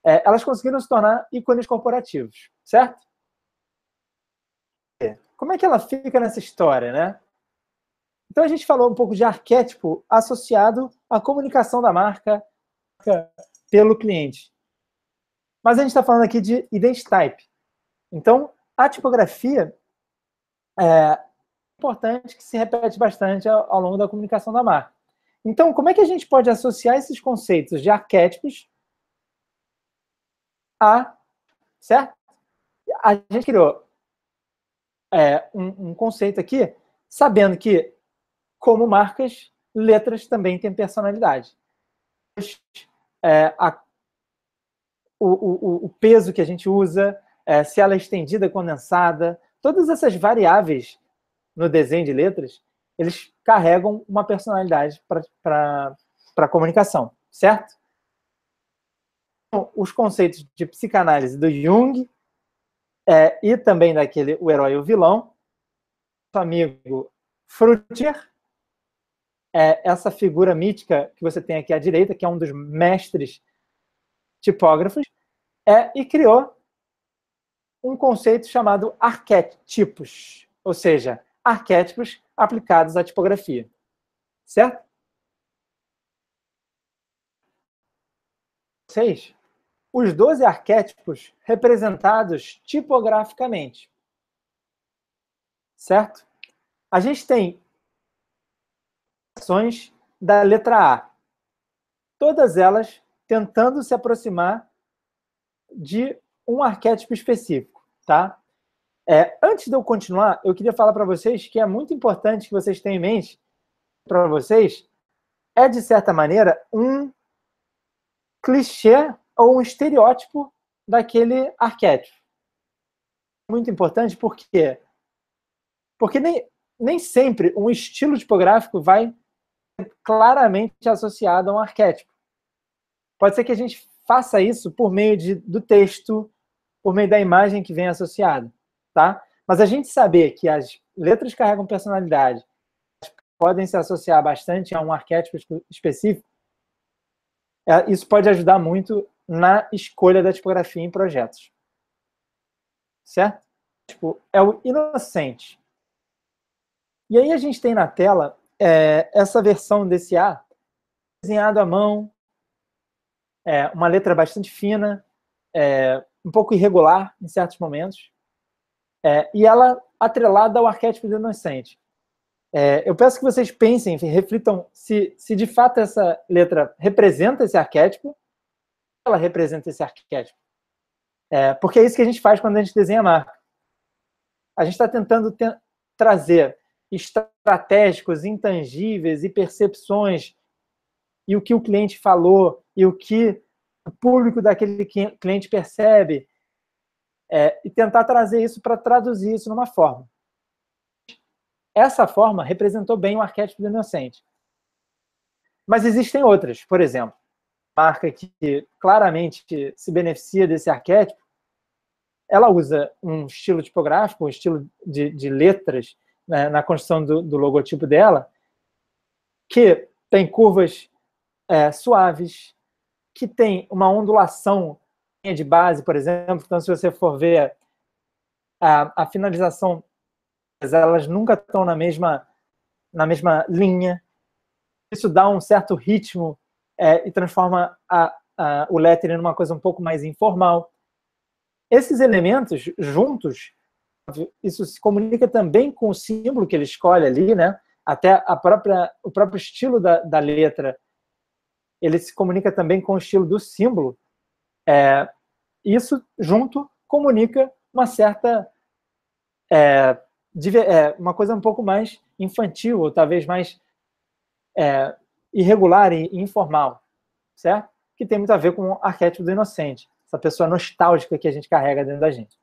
É, elas conseguiram se tornar ícones corporativos, certo? É. Como é que ela fica nessa história, né? Então a gente falou um pouco de arquétipo associado à comunicação da marca pelo cliente. Mas a gente está falando aqui de identity type. Então a tipografia é importante que se repete bastante ao longo da comunicação da marca. Então como é que a gente pode associar esses conceitos de arquétipos a certo? A gente criou é, um, um conceito aqui, sabendo que, como marcas, letras também têm personalidade. É, a, o, o, o, peso que a gente usa, é, se ela é estendida, condensada, todas essas variáveis no desenho de letras, eles carregam uma personalidade para a comunicação, certo? Então, os conceitos de psicanálise do Jung é, e também daquele O Herói e o Vilão, nosso amigo Frutier, é essa figura mítica que você tem aqui à direita, que é um dos mestres tipógrafos, é, e criou um conceito chamado arquétipos, ou seja, arquétipos aplicados à tipografia. Certo? Vocês? os 12 arquétipos representados tipograficamente. Certo? A gente tem ações da letra A, todas elas tentando se aproximar de um arquétipo específico, tá? É, antes de eu continuar, eu queria falar para vocês que é muito importante que vocês tenham em mente para vocês é de certa maneira um clichê ou um estereótipo daquele arquétipo. Muito importante, por quê? Porque nem, nem sempre um estilo tipográfico vai claramente associado a um arquétipo. Pode ser que a gente faça isso por meio de, do texto, por meio da imagem que vem associada, tá? Mas a gente saber que as letras carregam personalidade, podem se associar bastante a um arquétipo específico, é, isso pode ajudar muito na escolha da tipografia em projetos. Certo? Tipo, é o inocente. E aí a gente tem na tela é, essa versão desse A, desenhado à mão, é, uma letra bastante fina, é, um pouco irregular em certos momentos, é, e ela atrelada ao arquétipo do inocente. É, eu peço que vocês pensem, reflitam se, se de fato essa letra representa esse arquétipo, ela representa esse arquétipo. É, porque é isso que a gente faz quando a gente desenha a marca. A gente está tentando te trazer estratégicos, intangíveis e percepções e o que o cliente falou e o que o público daquele cliente percebe é, e tentar trazer isso para traduzir isso numa forma. Essa forma representou bem o arquétipo do inocente. Mas existem outras, por exemplo marca que claramente se beneficia desse arquétipo, ela usa um estilo tipográfico, um estilo de, de letras né, na construção do, do, logotipo dela, que tem curvas é, suaves, que tem uma ondulação de base, por exemplo. Então, se você for ver a, a finalização, elas nunca estão na mesma, na mesma linha. Isso dá um certo ritmo é, e transforma a, a, o lettering numa coisa um pouco mais informal. Esses elementos juntos, isso se comunica também com o símbolo que ele escolhe ali, né? Até a própria, o próprio estilo da, da letra, ele se comunica também com o estilo do símbolo. É, isso junto comunica uma certa é, é uma coisa um pouco mais infantil ou talvez mais é, irregular e informal, certo? Que tem muito a ver com o arquétipo do inocente, essa pessoa nostálgica que a gente carrega dentro da gente.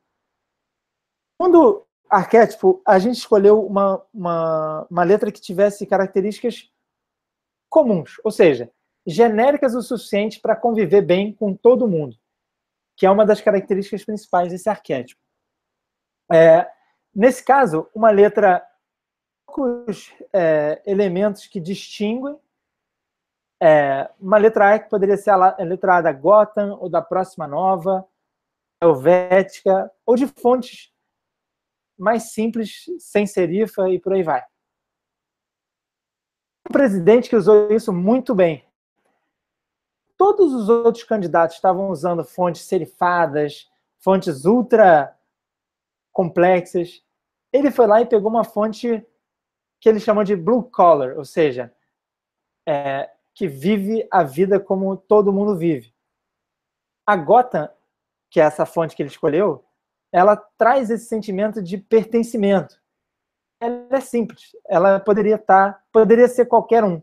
Quando arquétipo, a gente escolheu uma, uma, uma letra que tivesse características comuns, ou seja, genéricas o suficiente para conviver bem com todo mundo, que é uma das características principais desse arquétipo. É, nesse caso, uma letra poucos é, elementos que distinguem é, uma letra A que poderia ser a letra A da Gotham, ou da Próxima Nova, Helvética, ou de fontes mais simples, sem serifa e por aí vai. Um presidente que usou isso muito bem. Todos os outros candidatos estavam usando fontes serifadas, fontes ultra complexas. Ele foi lá e pegou uma fonte que ele chamou de blue collar, ou seja, é, que vive a vida como todo mundo vive. A gota, que é essa fonte que ele escolheu, ela traz esse sentimento de pertencimento. Ela é simples, ela poderia estar, tá, poderia ser qualquer um.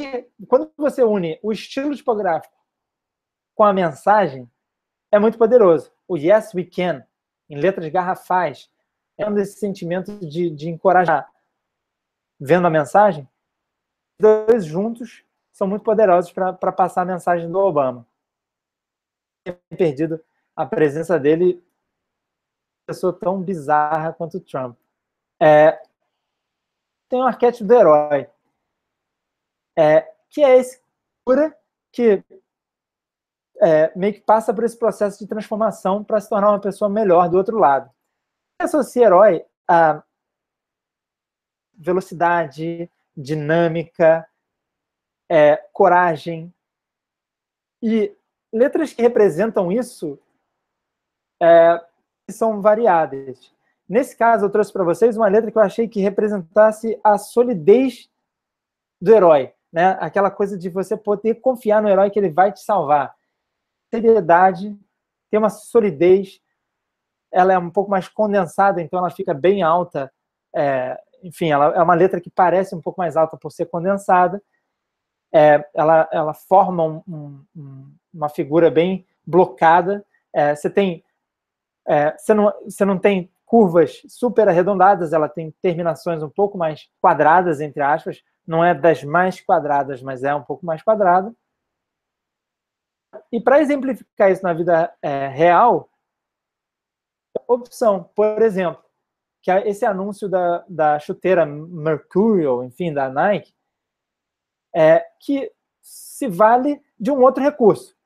E quando você une o estilo tipográfico com a mensagem, é muito poderoso. O Yes We Can, em letras garrafais, é um desse sentimento de, de encorajar. Vendo a mensagem, dois juntos são muito poderosos para passar a mensagem do Obama. perdido a presença dele, pessoa tão bizarra quanto o Trump. É, tem um arquétipo do herói, é, que é esse cura que é, meio que passa por esse processo de transformação para se tornar uma pessoa melhor do outro lado. Associa herói a velocidade, dinâmica, é, coragem. E letras que representam isso é, são variadas. Nesse caso, eu trouxe para vocês uma letra que eu achei que representasse a solidez do herói. Né? Aquela coisa de você poder confiar no herói que ele vai te salvar. Seriedade, tem uma solidez, ela é um pouco mais condensada, então ela fica bem alta é, enfim, ela é uma letra que parece um pouco mais alta por ser condensada. É, ela, ela forma um, um, uma figura bem blocada. É, você tem, é, você não, você não tem curvas super arredondadas. Ela tem terminações um pouco mais quadradas entre aspas. Não é das mais quadradas, mas é um pouco mais quadrada. E para exemplificar isso na vida é, real, é opção, por exemplo que é esse anúncio da, da chuteira Mercurial, enfim, da Nike, é que se vale de um outro recurso.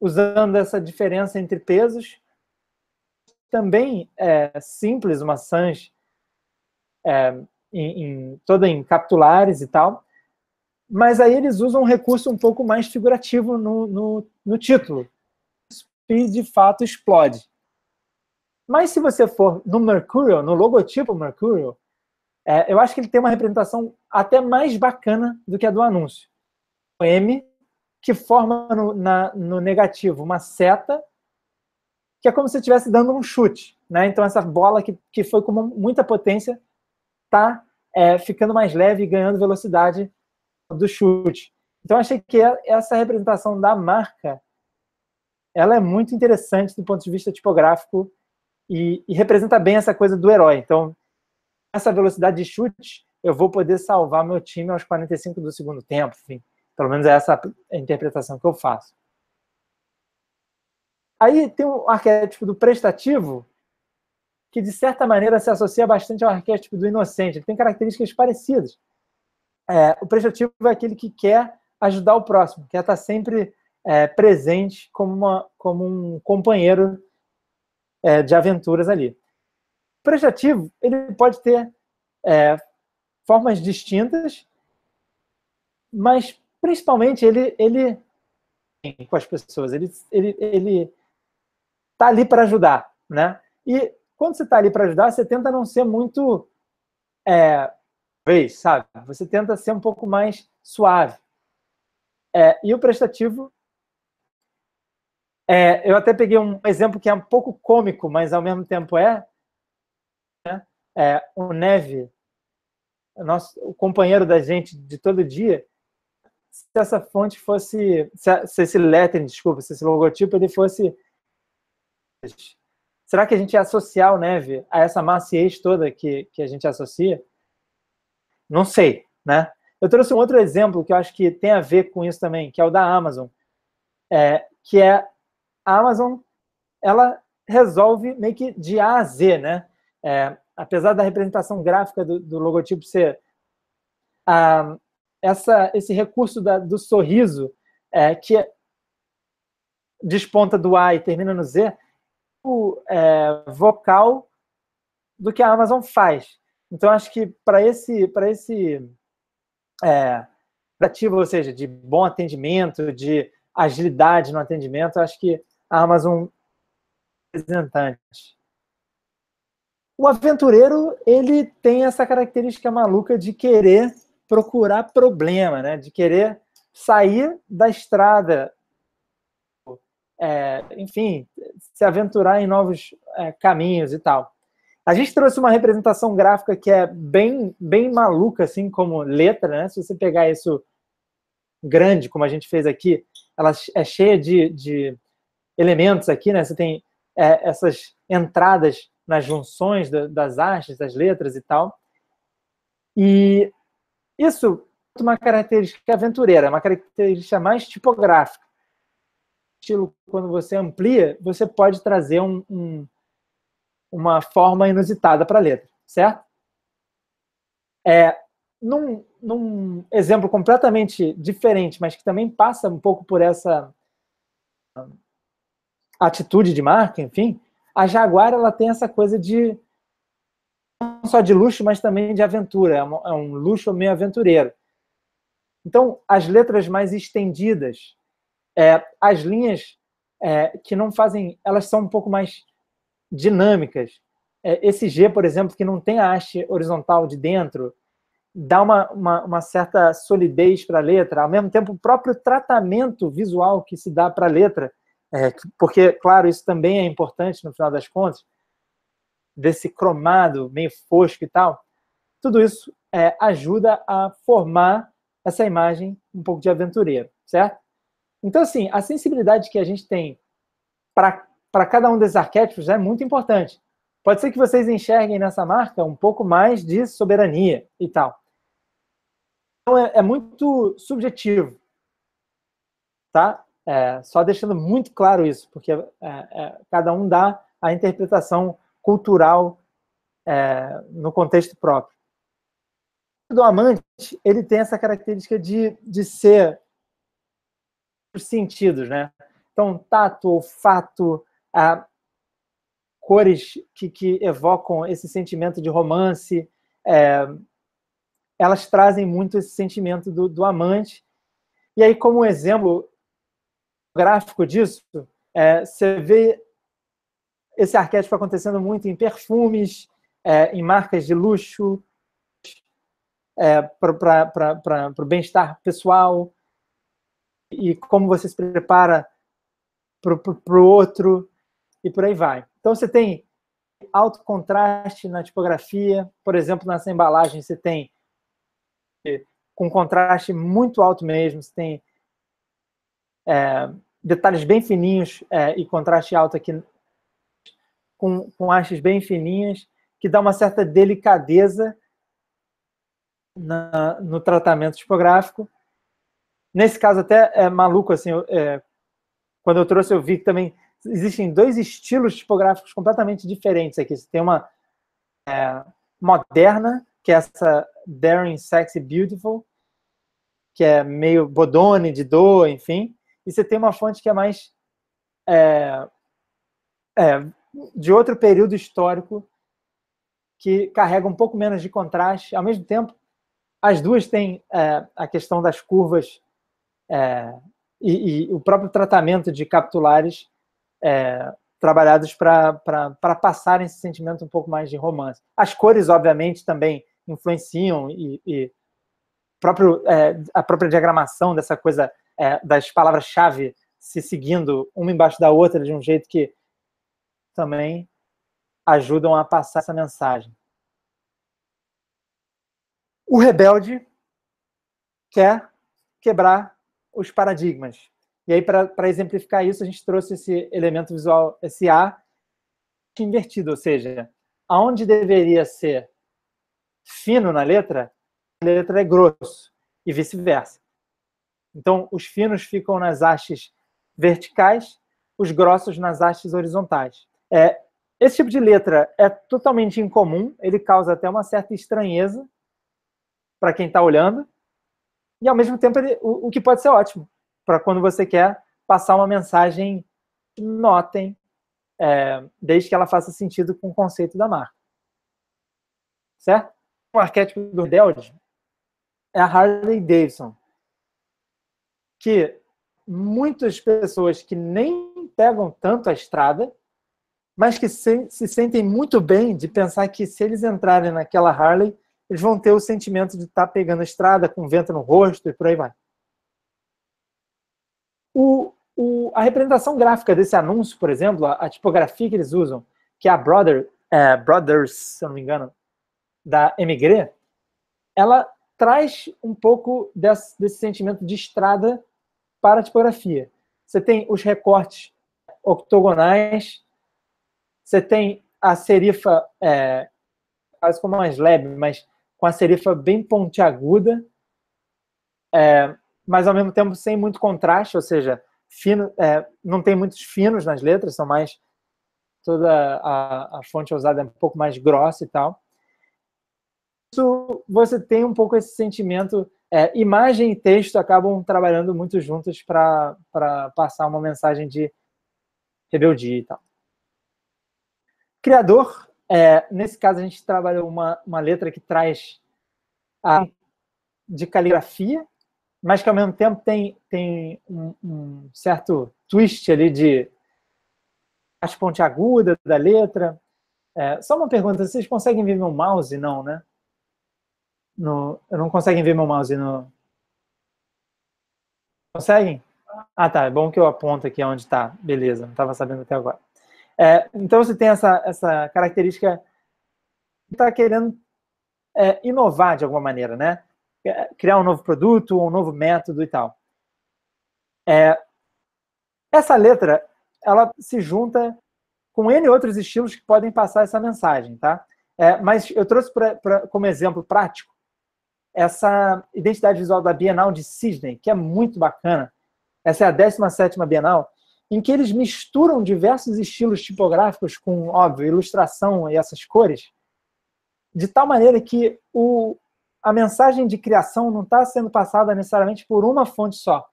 Usando essa diferença entre pesos, também é simples, uma sans é, em, em, toda em capitulares e tal, mas aí eles usam um recurso um pouco mais figurativo no, no, no título. e de fato explode. Mas se você for no Mercurial, no logotipo Mercurial, é, eu acho que ele tem uma representação até mais bacana do que a do anúncio. O M, que forma no, na, no negativo uma seta, que é como se estivesse dando um chute. Né? Então, essa bola que, que foi com muita potência está é, ficando mais leve e ganhando velocidade do chute. Então, achei que é, essa representação da marca ela é muito interessante do ponto de vista tipográfico e, e representa bem essa coisa do herói. Então, essa velocidade de chute, eu vou poder salvar meu time aos 45 do segundo tempo. Enfim, pelo menos é essa a interpretação que eu faço. Aí tem o um arquétipo do prestativo, que de certa maneira se associa bastante ao arquétipo do inocente. Ele tem características parecidas. É, o prestativo é aquele que quer ajudar o próximo, quer estar sempre é, presente como, uma, como um companheiro é, de aventuras ali. O prestativo, ele pode ter é, formas distintas, mas principalmente ele, ele com as pessoas, ele está ele, ele tá ali para ajudar, né? E quando você está ali para ajudar, você tenta não ser muito é, vez, sabe? Você tenta ser um pouco mais suave. É, e o prestativo é, eu até peguei um exemplo que é um pouco cômico, mas ao mesmo tempo é. Né? é o Neve, o nosso, o companheiro da gente de todo dia, se essa fonte fosse, se, se esse lettering, desculpa, se esse logotipo ele fosse, será que a gente ia associar o Neve a essa maciez toda que, que a gente associa? Não sei, né? Eu trouxe um outro exemplo que eu acho que tem a ver com isso também, que é o da Amazon, é, que é a Amazon ela resolve meio que de A a Z, né? É, apesar da representação gráfica do, do logotipo ser a, essa, esse recurso da, do sorriso é, que desponta do A e termina no Z, é o é, vocal do que a Amazon faz. Então, acho que para esse, para esse é, ativo, ou seja, de bom atendimento, de agilidade no atendimento, acho que Amazon representante. O aventureiro, ele tem essa característica maluca de querer procurar problema, né? de querer sair da estrada, é, enfim, se aventurar em novos é, caminhos e tal. A gente trouxe uma representação gráfica que é bem, bem maluca, assim como letra, né? Se você pegar isso grande, como a gente fez aqui, ela é cheia de, de elementos aqui, né? Você tem é, essas entradas nas junções da, das hastes, das letras e tal. E isso é uma característica aventureira, é uma característica mais tipográfica. Estilo, quando você amplia, você pode trazer um, um, uma forma inusitada para a letra, certo? É, num, num exemplo completamente diferente, mas que também passa um pouco por essa atitude de marca, enfim, a Jaguar ela tem essa coisa de não só de luxo, mas também de aventura. É, é um, luxo meio aventureiro. Então, as letras mais estendidas, é, as linhas é, que não fazem, elas são um pouco mais dinâmicas. É, esse G, por exemplo, que não tem a haste horizontal de dentro, dá uma, uma, uma certa solidez para a letra. Ao mesmo tempo, o próprio tratamento visual que se dá para a letra é, porque, claro, isso também é importante no final das contas, desse cromado meio fosco e tal. Tudo isso é, ajuda a formar essa imagem um pouco de aventureiro, certo? Então, assim, a sensibilidade que a gente tem para cada um desses arquétipos é muito importante. Pode ser que vocês enxerguem nessa marca um pouco mais de soberania e tal. Então, é, é muito subjetivo, tá? É, só deixando muito claro isso, porque é, é, cada um dá a interpretação cultural é, no contexto próprio. O amante ele tem essa característica de, de ser os sentidos, né? Então, tato, olfato, a, cores que, que evocam esse sentimento de romance, é, elas trazem muito esse sentimento do, do amante. E aí, como exemplo, gráfico disso, é, você vê esse arquétipo acontecendo muito em perfumes, é, em marcas de luxo, é, para o bem-estar pessoal, e como você se prepara para o outro, e por aí vai. Então, você tem alto contraste na tipografia, por exemplo, nessa embalagem você tem com contraste muito alto mesmo, você tem é, detalhes bem fininhos é, e contraste alto aqui, com, com hastes bem fininhas, que dá uma certa delicadeza na, no tratamento tipográfico. Nesse caso até é maluco, assim, eu, é, quando eu trouxe eu vi que também existem dois estilos tipográficos completamente diferentes aqui. Você tem uma é, moderna, que é essa Daring, Sexy, Beautiful, que é meio Bodone, Didot, enfim e você tem uma fonte que é mais é, é, de outro período histórico que carrega um pouco menos de contraste. Ao mesmo tempo, as duas têm é, a questão das curvas é, e, e, o próprio tratamento de capitulares é, trabalhados para passar esse sentimento um pouco mais de romance. As cores, obviamente, também influenciam e, e próprio, é, a própria diagramação dessa coisa é, das palavras-chave se seguindo uma embaixo da outra de um jeito que também ajudam a passar essa mensagem. O rebelde quer quebrar os paradigmas. E aí, para exemplificar isso, a gente trouxe esse elemento visual, esse A é invertido, ou seja, aonde deveria ser fino na letra, a letra é grosso, e vice-versa. Então, os finos ficam nas hastes verticais, os grossos nas hastes horizontais. É, esse tipo de letra é totalmente incomum, ele causa até uma certa estranheza para quem está olhando, e ao mesmo tempo ele, o, o que pode ser ótimo para quando você quer passar uma mensagem, notem, é, desde que ela faça sentido com o conceito da marca. Certo? O arquétipo do rebelde é a Harley Davidson que muitas pessoas que nem pegam tanto a estrada, mas que se, se sentem muito bem de pensar que se eles entrarem naquela Harley, eles vão ter o sentimento de estar tá pegando a estrada com vento no rosto e por aí vai. O, o, a representação gráfica desse anúncio, por exemplo, a, a tipografia que eles usam, que é a Brother, é, Brothers, se eu não me engano, da Emigre, ela traz um pouco desse, desse sentimento de estrada para a tipografia. Você tem os recortes octogonais, você tem a serifa, é, quase como mais leve, mas com a serifa bem pontiaguda, é, mas ao mesmo tempo sem muito contraste, ou seja, fino, é, não tem muitos finos nas letras, são mais toda a, a fonte usada é um pouco mais grossa e tal. Isso, você tem um pouco esse sentimento é, imagem e texto acabam trabalhando muito juntos para passar uma mensagem de rebeldia e tal. Criador, é, nesse caso a gente trabalhou uma, uma letra que traz a de caligrafia, mas que ao mesmo tempo tem, tem um, um certo twist ali de as ponte aguda da letra. É, só uma pergunta, vocês conseguem ver meu mouse? Não, né? no... Eu não conseguem ver meu mouse no... Conseguem? Ah, tá. É bom que eu aponto aqui onde está. Beleza, não estava sabendo até agora. É, então, você tem essa, essa característica está querendo é, inovar de alguma maneira, né? É, criar um novo produto, um novo método e tal. É, essa letra, ela se junta com N outros estilos que podem passar essa mensagem, tá? É, mas eu trouxe pra, pra, como exemplo prático essa identidade visual da Bienal de Sydney, que é muito bacana. Essa é a 17ª Bienal, em que eles misturam diversos estilos tipográficos com, óbvio, ilustração e essas cores, de tal maneira que o, a mensagem de criação não está sendo passada necessariamente por uma fonte só.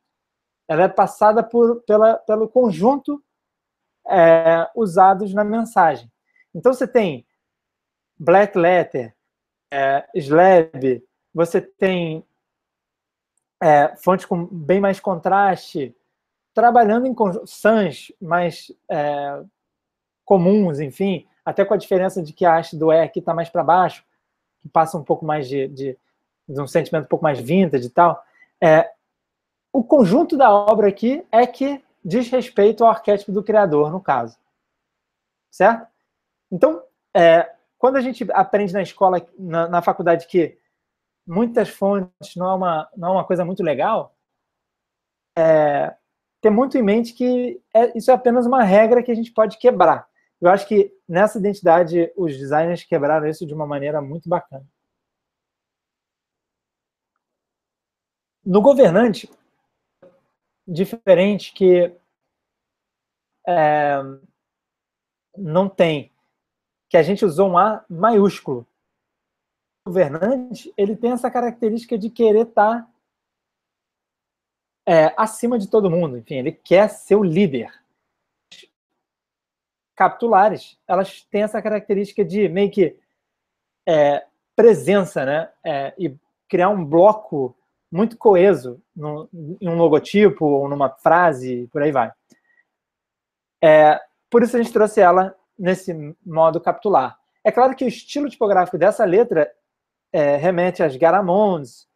Ela é passada por, pela, pelo conjunto é, usados na mensagem. Então, você tem black letter, é, slab, você tem é, fontes com bem mais contraste, trabalhando em sãs mais é, comuns, enfim, até com a diferença de que a haste do E aqui está mais para baixo, que passa um pouco mais de, de, de, um sentimento um pouco mais vintage e tal. É, o conjunto da obra aqui é que diz respeito ao arquétipo do criador, no caso. Certo? Então, é, quando a gente aprende na escola, na, na faculdade, que muitas fontes não é uma, não é uma coisa muito legal, é, ter muito em mente que é, isso é apenas uma regra que a gente pode quebrar. Eu acho que nessa identidade os designers quebraram isso de uma maneira muito bacana. No governante, diferente que é, não tem, que a gente usou um A maiúsculo governante, ele tem essa característica de querer estar tá, é, acima de todo mundo. Enfim, ele quer ser o líder. Capitulares, elas têm essa característica de meio que é, presença, né? É, e criar um bloco muito coeso no, em um logotipo ou numa frase, por aí vai. É, por isso a gente trouxe ela nesse modo capitular. É claro que o estilo tipográfico dessa letra é, remete às garamondes,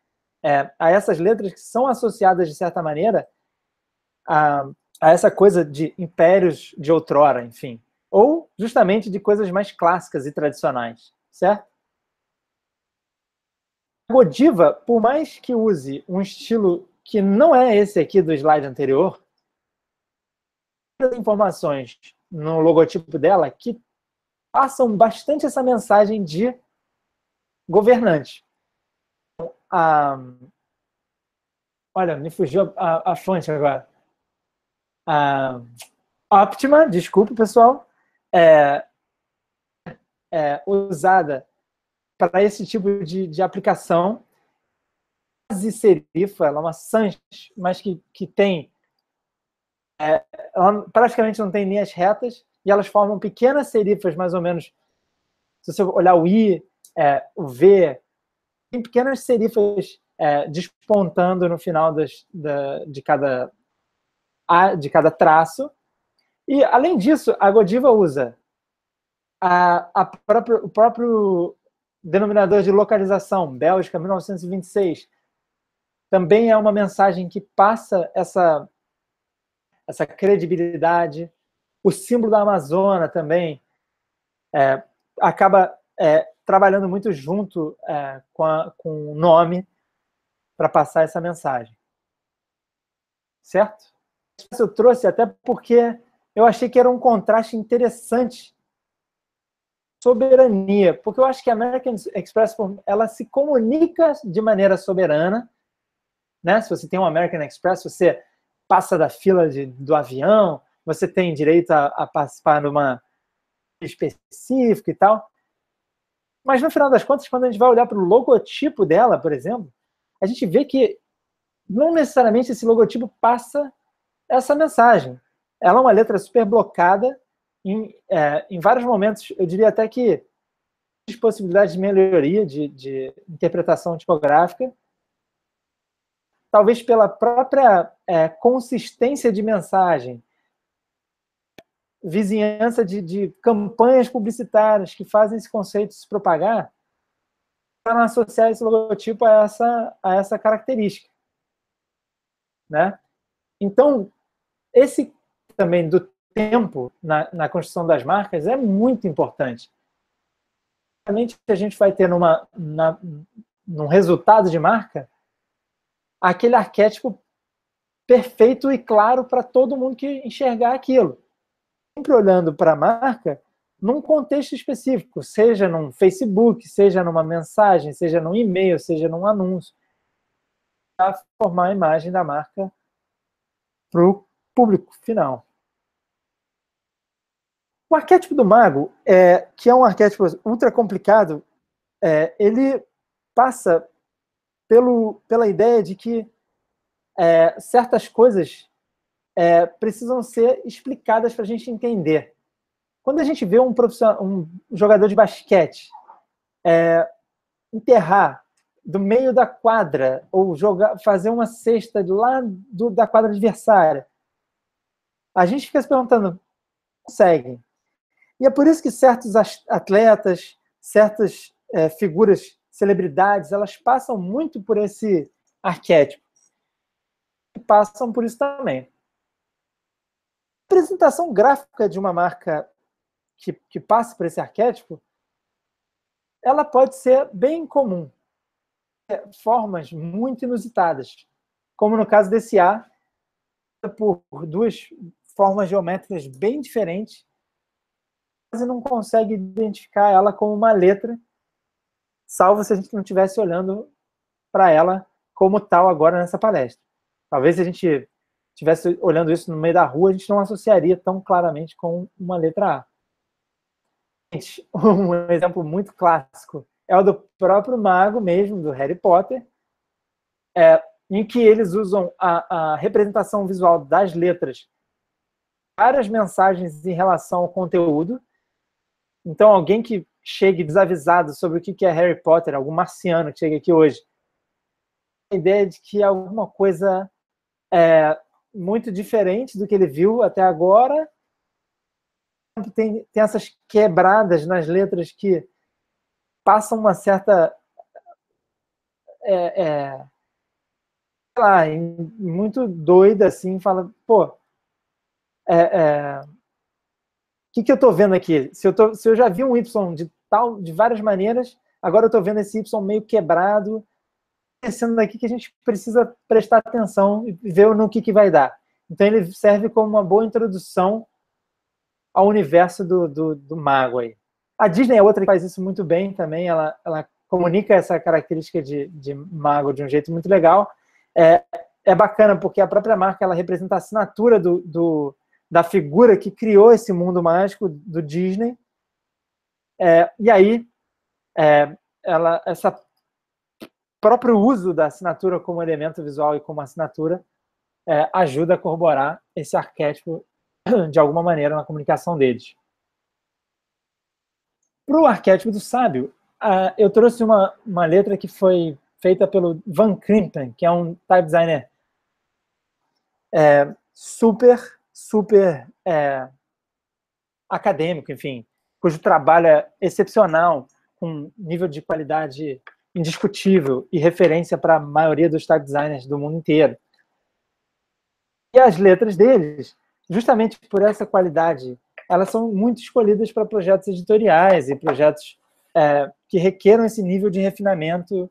é, a essas letras que são associadas, de certa maneira, a, a essa coisa de impérios de outrora, enfim. Ou, justamente, de coisas mais clássicas e tradicionais, certo? A Godiva, por mais que use um estilo que não é esse aqui do slide anterior, informações no logotipo dela que passam bastante essa mensagem de governante. A, olha, me fugiu a, a fonte agora. A, Optima, pessoal, é, é usada para esse tipo de, de aplicação. Quase serifa, ela é uma sans, mas que, que tem. É, ela praticamente não tem linhas retas e elas formam pequenas serifas, mais ou menos. Se você olhar o I, é, ver em pequenas serifas é, despontando no final das, da, de, cada, de cada traço. E, além disso, a Godiva usa a, a próprio, o próprio denominador de localização, Bélgica, 1926, também é uma mensagem que passa essa, essa credibilidade. O símbolo da Amazônia também é, acaba é, trabalhando muito junto é, com, a, com o nome para passar essa mensagem. Certo? Isso eu trouxe até porque eu achei que era um contraste interessante. Soberania, porque eu acho que a American Express ela se comunica de maneira soberana, né? Se você tem um American Express, você passa da fila de, do avião, você tem direito a, a participar de uma específica e tal. Mas no final das contas, quando a gente vai olhar para o logotipo dela, por exemplo, a gente vê que não necessariamente esse logotipo passa essa mensagem. Ela é uma letra super blocada. Em, é, em vários momentos, eu diria até que de possibilidades de melhoria de, de, interpretação tipográfica, talvez pela própria é, consistência de mensagem, vizinhança de, de campanhas publicitárias que fazem esse conceito se propagar, para associar esse logotipo a essa, a essa característica. Né? Então, esse também do tempo na, na construção das marcas é muito importante. realmente a gente vai ter numa, na, num resultado de marca aquele arquétipo perfeito e claro para todo mundo que enxergar aquilo sempre olhando para a marca num contexto específico, seja num Facebook, seja numa mensagem, seja num e-mail, seja num anúncio, para formar a imagem da marca para o público final. O arquétipo do mago, é, que é um arquétipo ultra complicado, é, ele passa pelo, pela ideia de que é, certas coisas é, precisam ser explicadas para a gente entender. Quando a gente vê um, um jogador de basquete é, enterrar do meio da quadra ou jogar, fazer uma cesta lá lado da quadra adversária, a gente fica se perguntando, conseguem? E é por isso que certos atletas, certas é, figuras, celebridades, elas passam muito por esse arquétipo. E passam por isso também representação gráfica de uma marca que, que passe por esse arquétipo, ela pode ser bem comum. É, formas muito inusitadas, como no caso desse A, por duas formas geométricas bem diferentes, quase não consegue identificar ela como uma letra, salvo se a gente não estivesse olhando para ela como tal agora nessa palestra. Talvez se a gente tivesse olhando isso no meio da rua, a gente não associaria tão claramente com uma letra A. Um exemplo muito clássico é o do próprio mago mesmo, do Harry Potter, é, em que eles usam a, a representação visual das letras para as mensagens em relação ao conteúdo. Então, alguém que chegue desavisado sobre o que é Harry Potter, algum marciano que chegue aqui hoje, a ideia de que alguma coisa é, muito diferente do que ele viu até agora. Tem, tem essas quebradas nas letras que passam uma certa. É, é, sei lá, muito doida, assim, fala, pô, é, é o que, que eu estou vendo aqui? Se eu, tô, se eu, já vi um Y de, tal, de várias maneiras, agora eu estou vendo esse Y meio quebrado, acontecendo aqui que a gente precisa prestar atenção e ver no que, que vai dar. Então ele serve como uma boa introdução ao universo do, do, do mago aí. A Disney é outra que faz isso muito bem também, ela, ela comunica essa característica de, de mago de um jeito muito legal. É, é bacana porque a própria marca ela representa a assinatura do, do da figura que criou esse mundo mágico do Disney. É, e aí, é, ela, essa próprio uso da assinatura como elemento visual e como assinatura é, ajuda a corroborar esse arquétipo de alguma maneira na comunicação deles. Para o arquétipo do sábio, uh, eu trouxe uma, uma letra que foi feita pelo Van Krimpen, que é um type designer é, super, super é, acadêmico, enfim, cujo trabalho é excepcional, com nível de qualidade indiscutível e referência para a maioria dos tag designers do mundo inteiro. E as letras deles, justamente por essa qualidade, elas são muito escolhidas para projetos editoriais e projetos é, que requeram esse nível de refinamento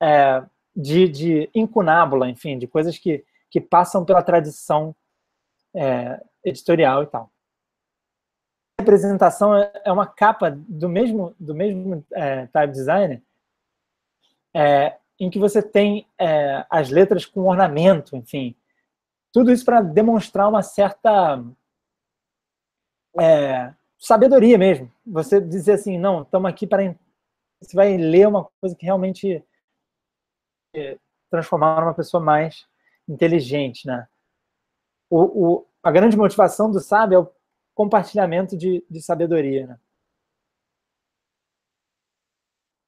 é, de, de incunábula, enfim, de coisas que, que passam pela tradição é, editorial e tal representação é, é uma capa do mesmo, do mesmo é, type designer, é, em que você tem é, as letras com ornamento, enfim. Tudo isso para demonstrar uma certa é, sabedoria mesmo. Você dizer assim, não, estamos aqui para... Você vai ler uma coisa que realmente é, transformar uma pessoa mais inteligente, né? O, o, a grande motivação do sábio é o compartilhamento de, de sabedoria. Né?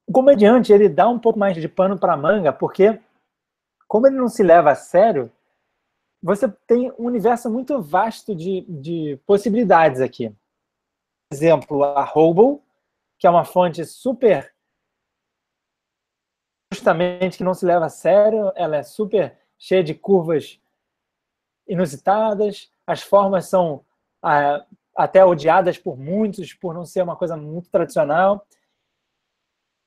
O comediante ele dá um pouco mais de pano para a manga, porque como ele não se leva a sério, você tem um universo muito vasto de, de possibilidades aqui. Por exemplo, a Hubble, que é uma fonte super justamente que não se leva a sério, ela é super cheia de curvas inusitadas, as formas são ah, até odiadas por muitos por não ser uma coisa muito tradicional.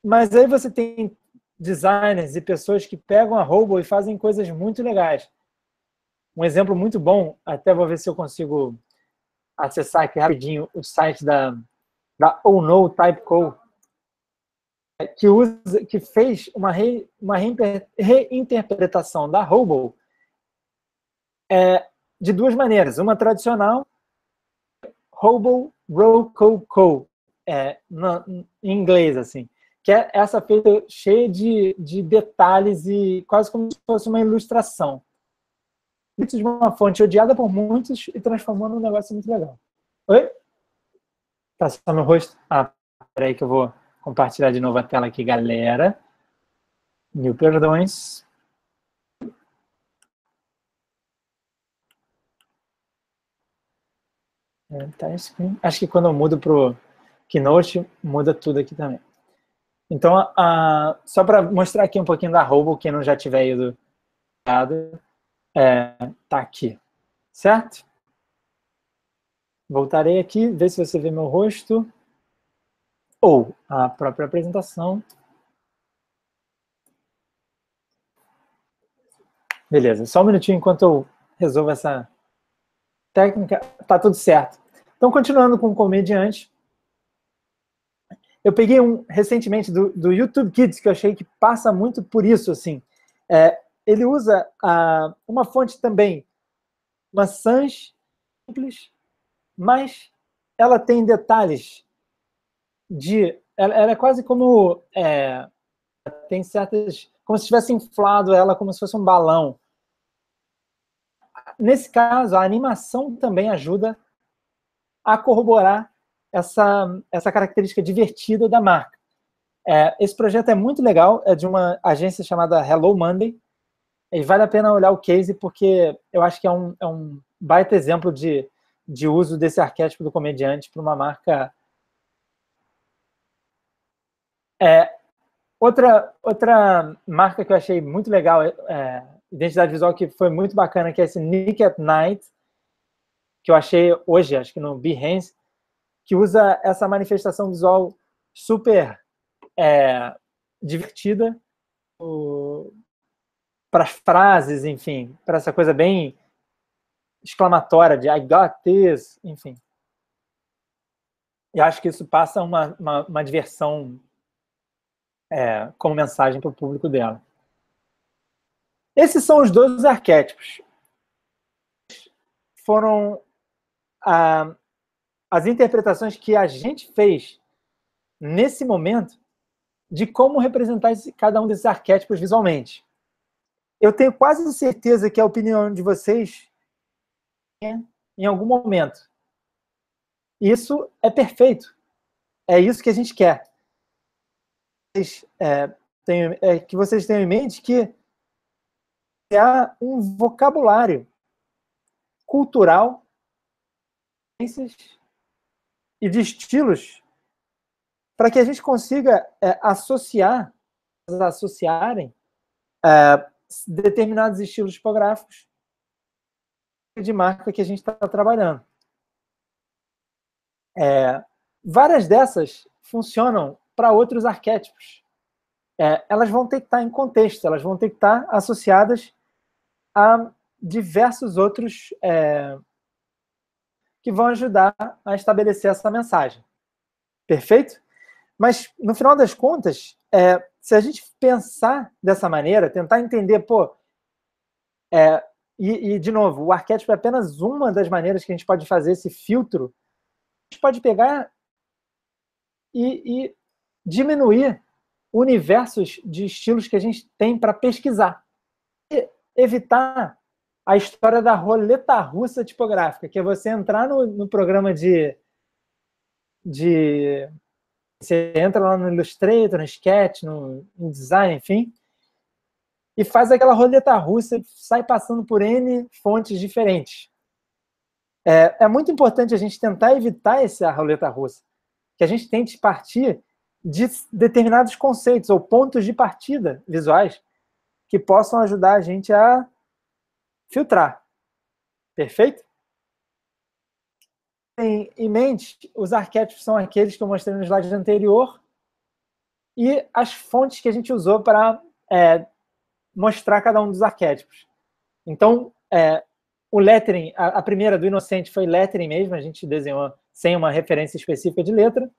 Mas aí você tem designers e pessoas que pegam a Robo e fazem coisas muito legais. Um exemplo muito bom, até vou ver se eu consigo acessar aqui rapidinho o site da, da Oh No co que, usa, que fez uma, re, uma reinterpretação da Robo é, de duas maneiras. Uma tradicional, Hobo Rococo, é, na, em inglês, assim. Que é essa feita cheia de, de detalhes e quase como se fosse uma ilustração. Isso de uma fonte odiada por muitos e transformando um negócio muito legal. Oi? Tá só no rosto? Ah, peraí que eu vou compartilhar de novo a tela aqui, galera. Mil perdões. É, tá, Acho que quando eu mudo para o Keynote, muda tudo aqui também. Então, uh, só para mostrar aqui um pouquinho da roupa quem não já tiver ido, é, tá aqui, certo? Voltarei aqui, ver se você vê meu rosto ou a própria apresentação. Beleza, só um minutinho enquanto eu resolvo essa técnica. Tá tudo certo. Então, continuando com o comediante, eu peguei um recentemente do, do YouTube Kids, que eu achei que passa muito por isso, assim. É, ele usa ah, uma fonte também, maçãs simples, mas ela tem detalhes de... Ela, ela é quase como... É, tem certas... Como se tivesse inflado ela, como se fosse um balão. Nesse caso, a animação também ajuda a corroborar essa, essa característica divertida da marca. É, esse projeto é muito legal, é de uma agência chamada Hello Monday, e vale a pena olhar o case, porque eu acho que é um, é um baita exemplo de, de uso desse arquétipo do comediante para uma marca. É, outra, outra marca que eu achei muito legal, é, é, identidade visual, que foi muito bacana, que é esse Nick at Night, que eu achei hoje, acho que no Behance, que usa essa manifestação visual super é, divertida para frases, enfim, para essa coisa bem exclamatória de I got this, enfim. e acho que isso passa uma, uma, uma diversão é, como mensagem para o público dela. Esses são os dois arquétipos. Foram a, as interpretações que a gente fez nesse momento de como representar esse, cada um desses arquétipos visualmente. Eu tenho quase certeza que a opinião de vocês é em algum momento. Isso é perfeito. É isso que a gente quer. É, tem, é, que vocês tenham em mente que há um vocabulário cultural experiências e de estilos para que a gente consiga é, associar, associarem é, determinados estilos tipográficos de marca que a gente está trabalhando. É, várias dessas funcionam para outros arquétipos. É, elas vão ter que estar tá em contexto, elas vão ter que estar tá associadas a diversos outros é, que vão ajudar a estabelecer essa mensagem. Perfeito? Mas, no final das contas, é, se a gente pensar dessa maneira, tentar entender, pô, é, e, e, de novo, o arquétipo é apenas uma das maneiras que a gente pode fazer esse filtro, a gente pode pegar e, e diminuir universos de estilos que a gente tem para pesquisar. E evitar a história da roleta russa tipográfica, que é você entrar no, no programa de, de... Você entra lá no Illustrator, no Sketch, no InDesign, enfim, e faz aquela roleta russa e sai passando por N fontes diferentes. É, é muito importante a gente tentar evitar essa roleta russa, que a gente tente partir de determinados conceitos ou pontos de partida visuais que possam ajudar a gente a filtrar. Perfeito? Tem em mente, os arquétipos são aqueles que eu mostrei no slide anterior e as fontes que a gente usou para é, mostrar cada um dos arquétipos. Então, é, o lettering, a, a, primeira do Inocente foi lettering mesmo, a gente desenhou sem uma referência específica de letra.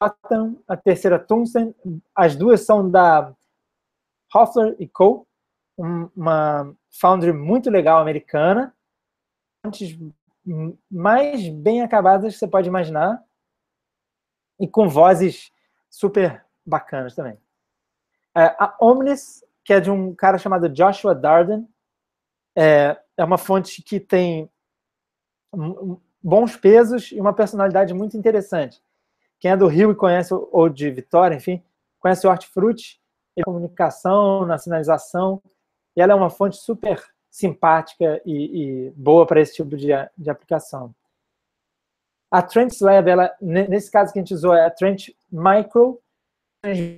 a terceira Tunsen, as duas são da Hoffler e Co uma foundry muito legal americana, fontes mais bem acabadas que você pode imaginar, e com vozes super bacanas também. É, a Omnis, que é de um cara chamado Joshua Darden, é, é uma fonte que tem bons pesos e uma personalidade muito interessante. Quem é do Rio e conhece, ou de Vitória, enfim, conhece o Hortifruti, ele comunicação, na sinalização, e ela é uma fonte super simpática e, e boa para esse tipo de, de aplicação. A Trench Lab, ela, nesse caso que a gente usou, é a Trench Micro,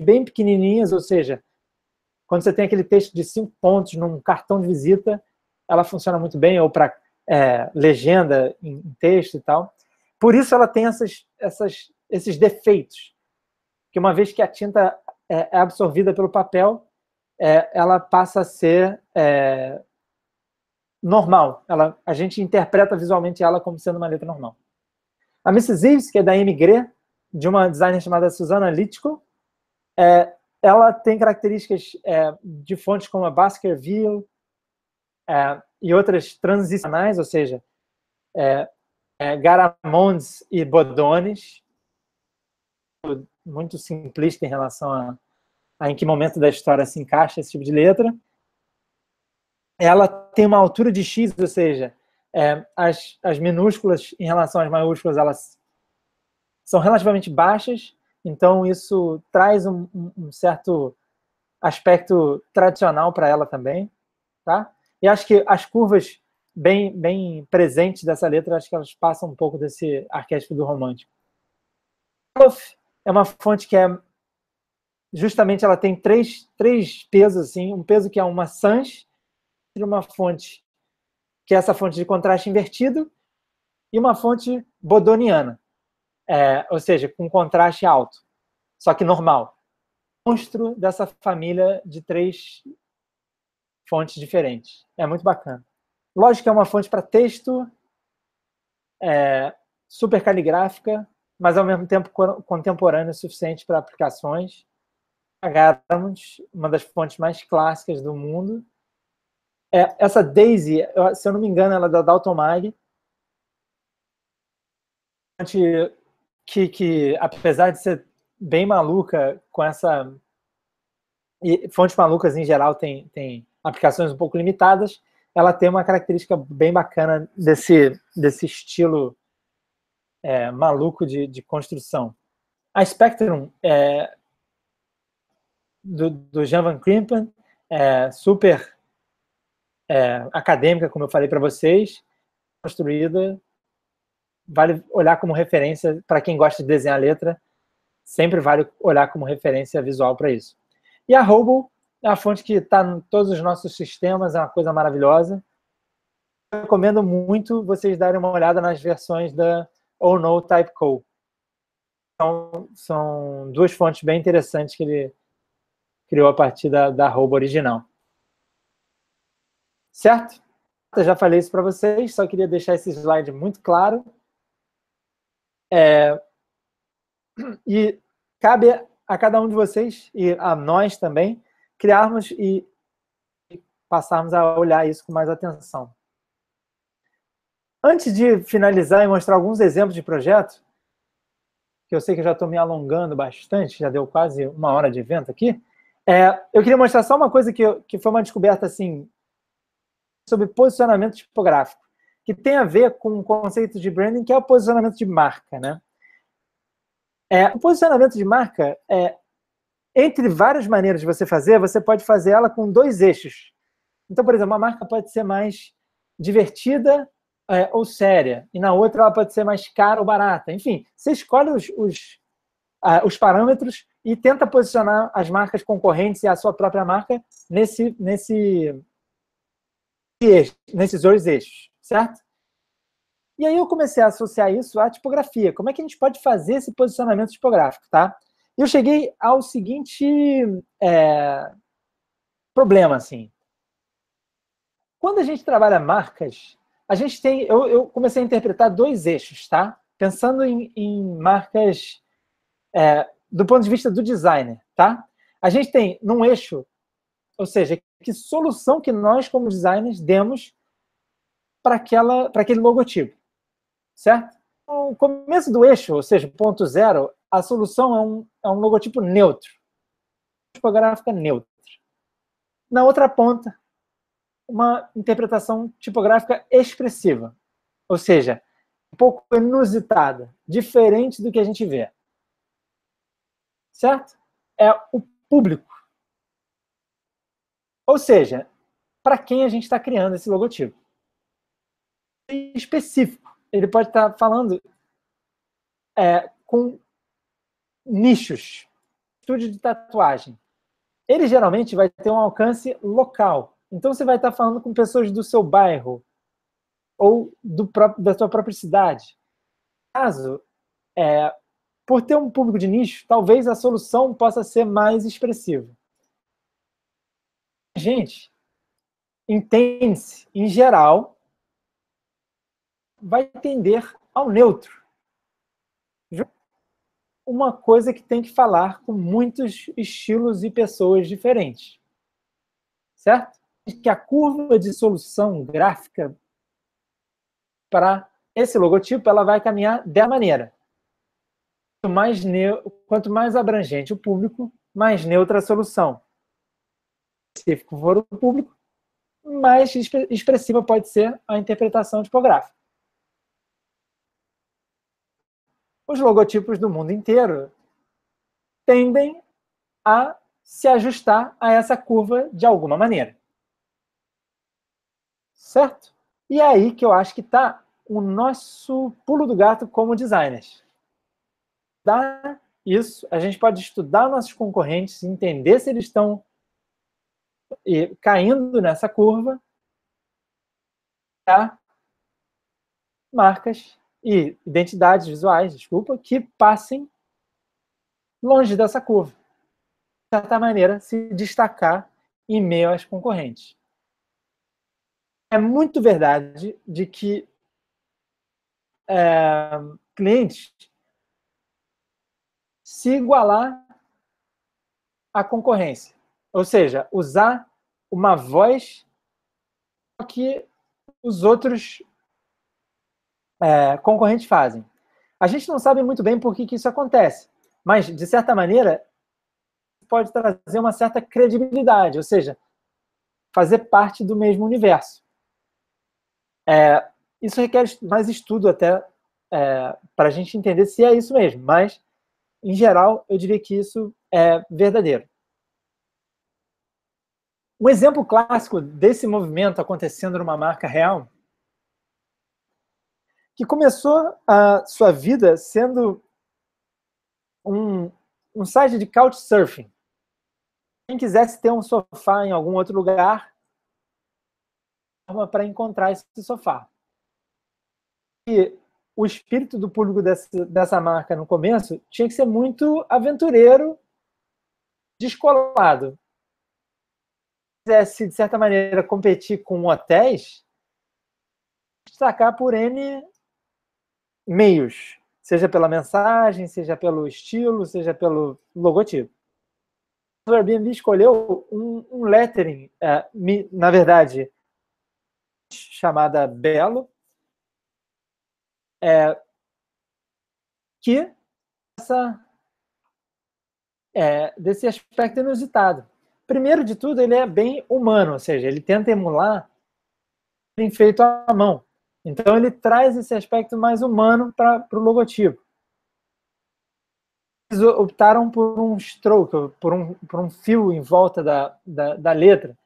bem pequenininhas, ou seja, quando você tem aquele texto de cinco pontos num cartão de visita, ela funciona muito bem, ou para é, legenda em texto e tal. Por isso ela tem essas, essas, esses defeitos, que uma vez que a tinta é, é absorvida pelo papel, é, ela passa a ser é, normal. Ela, a gente interpreta visualmente ela como sendo uma letra normal. A Mrs. Ives, que é da Emigre, de uma designer chamada Susana Litchko, é, ela tem características é, de fontes como a Baskerville é, e outras transicionais, ou seja, é, Garamondes e Bodones, muito simplista em relação a Tá, em que momento da história se encaixa esse tipo de letra. Ela tem uma altura de x, ou seja, é, as, as minúsculas em relação às maiúsculas elas são relativamente baixas, então isso traz um, um certo aspecto tradicional para ela também, tá? E acho que as curvas bem bem presentes dessa letra, acho que elas passam um pouco desse arquétipo do romântico. É uma fonte que é justamente ela tem três, três pesos, assim, um peso que é uma sans, uma fonte que é essa fonte de contraste invertido, e uma fonte bodoniana, é, ou seja, com contraste alto, só que normal. Monstro dessa família de três fontes diferentes. É muito bacana. Lógico que é uma fonte para texto, é, super caligráfica, mas ao mesmo tempo contemporânea o suficiente para aplicações agarramos uma das fontes mais clássicas do mundo. É, essa Daisy, se eu não me engano, ela é da Dalton Mag, que, que apesar de ser bem maluca com essa e fontes malucas em geral tem, tem aplicações um pouco limitadas, ela tem uma característica bem bacana desse, desse estilo é, maluco de, de construção. A Spectrum, é, do, do Jean Van Crimpen, é, super é, acadêmica, como eu falei para vocês, construída, vale olhar como referência, para quem gosta de desenhar letra, sempre vale olhar como referência visual para isso. E a Robo é uma fonte que está em todos os nossos sistemas, é uma coisa maravilhosa. Eu recomendo muito vocês darem uma olhada nas versões da Oh No Type Co. Então, são duas fontes bem interessantes que ele criou a partir da, da arroba original. Certo? Eu já falei isso para vocês, só queria deixar esse slide muito claro. É... E cabe a cada um de vocês e a nós também criarmos e passarmos a olhar isso com mais atenção. Antes de finalizar e mostrar alguns exemplos de projetos, que eu sei que eu já estou me alongando bastante, já deu quase uma hora de evento aqui, é, eu queria mostrar só uma coisa que, que foi uma descoberta assim sobre posicionamento tipográfico, que tem a ver com o conceito de branding, que é o posicionamento de marca. Né? É, o posicionamento de marca, é, entre várias maneiras de você fazer, você pode fazer ela com dois eixos. Então, por exemplo, uma marca pode ser mais divertida é, ou séria, e na outra ela pode ser mais cara ou barata. Enfim, você escolhe os, os, ah, os parâmetros e tenta posicionar as marcas concorrentes e a sua própria marca nesse, nesse, nesses dois eixos, certo? E aí eu comecei a associar isso à tipografia. Como é que a gente pode fazer esse posicionamento tipográfico, tá? Eu cheguei ao seguinte é, problema, assim. Quando a gente trabalha marcas, a gente tem... Eu, eu comecei a interpretar dois eixos, tá? Pensando em, em marcas é, do ponto de vista do designer, tá? A gente tem num eixo, ou seja, que solução que nós, como designers, demos para aquele logotipo, certo? No começo do eixo, ou seja, ponto zero, a solução é um, é um logotipo neutro, tipográfica neutra. Na outra ponta, uma interpretação tipográfica expressiva, ou seja, um pouco inusitada, diferente do que a gente vê certo? É o público. Ou seja, para quem a gente está criando esse logotipo. Em específico, ele pode estar tá falando é, com nichos. Estúdio de tatuagem. Ele geralmente vai ter um alcance local. Então você vai estar tá falando com pessoas do seu bairro ou do próprio, da sua própria cidade. Caso é, por ter um público de nicho, talvez a solução possa ser mais expressiva. A gente entende-se, em geral, vai tender ao neutro. Uma coisa que tem que falar com muitos estilos e pessoas diferentes. Certo? Que a curva de solução gráfica para esse logotipo ela vai caminhar da maneira mais, quanto mais abrangente o público, mais neutra a solução. Específico for o público, mais expressiva pode ser a interpretação tipográfica. Os logotipos do mundo inteiro tendem a se ajustar a essa curva de alguma maneira. Certo? E é aí que eu acho que está o nosso pulo do gato como designers estudar isso, a gente pode estudar nossos concorrentes, entender se eles estão caindo nessa curva, tá? marcas e identidades visuais, desculpa, que passem longe dessa curva. De certa maneira, se destacar em meio às concorrentes. É muito verdade de que é, clientes se igualar à concorrência. Ou seja, usar uma voz que os outros é, concorrentes fazem. A gente não sabe muito bem por que, que isso acontece, mas, de certa maneira, pode trazer uma certa credibilidade, ou seja, fazer parte do mesmo universo. É, isso requer mais estudo até é, para a gente entender se é isso mesmo, mas em geral, eu diria que isso é verdadeiro. Um exemplo clássico desse movimento acontecendo numa marca real, que começou a sua vida sendo um, um site de couchsurfing. Quem quisesse ter um sofá em algum outro lugar, para encontrar esse sofá. E o espírito do público dessa, dessa marca no começo tinha que ser muito aventureiro, descolado. Se quisesse, de certa maneira, competir com hotéis, destacar por N meios, seja pela mensagem, seja pelo estilo, seja pelo logotipo. O Airbnb escolheu um, um lettering, é, na verdade, chamada Belo, é, que essa, é, desse aspecto inusitado. Primeiro de tudo, ele é bem humano, ou seja, ele tenta emular bem feito à mão. Então, ele traz esse aspecto mais humano para o logotipo. Eles optaram por um stroke, por um, por um fio em volta da, da, da letra.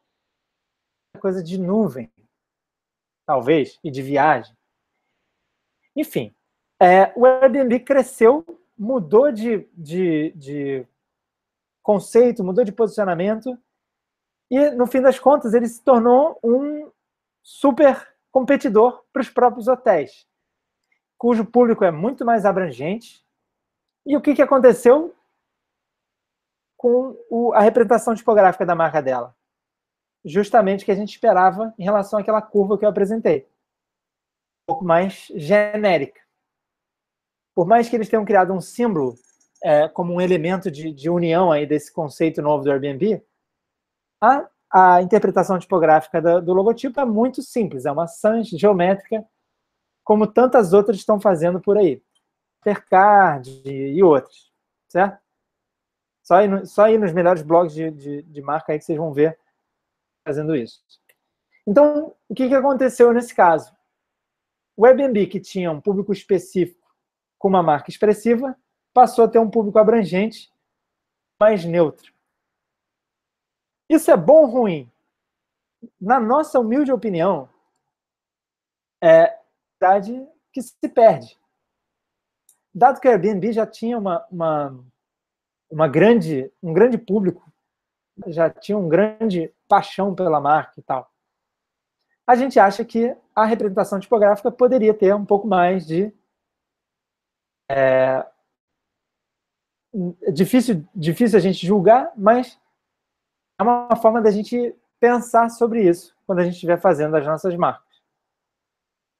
Coisa de nuvem, talvez, e de viagem. Enfim, é, o Airbnb cresceu, mudou de, de, de conceito, mudou de posicionamento, e no fim das contas ele se tornou um super competidor para os próprios hotéis, cujo público é muito mais abrangente. E o que, que aconteceu com o, a representação tipográfica da marca dela? Justamente o que a gente esperava em relação àquela curva que eu apresentei pouco mais genérica. Por mais que eles tenham criado um símbolo é, como um elemento de, de, união aí desse conceito novo do Airbnb, a, a interpretação tipográfica do logotipo é muito simples, é uma sans geométrica, como tantas outras estão fazendo por aí. Percard e outras, certo? Só aí só nos melhores blogs de, de, de marca aí que vocês vão ver fazendo isso. Então, o que, que aconteceu nesse caso? o Airbnb, que tinha um público específico com uma marca expressiva, passou a ter um público abrangente, mais neutro. Isso é bom ou ruim? Na nossa humilde opinião, é verdade que se perde. Dado que o Airbnb já tinha uma, uma, uma grande, um grande público, já tinha um grande paixão pela marca e tal, a gente acha que a representação tipográfica poderia ter um pouco mais de... É, difícil, difícil a gente julgar, mas é uma forma da gente pensar sobre isso quando a gente estiver fazendo as nossas marcas.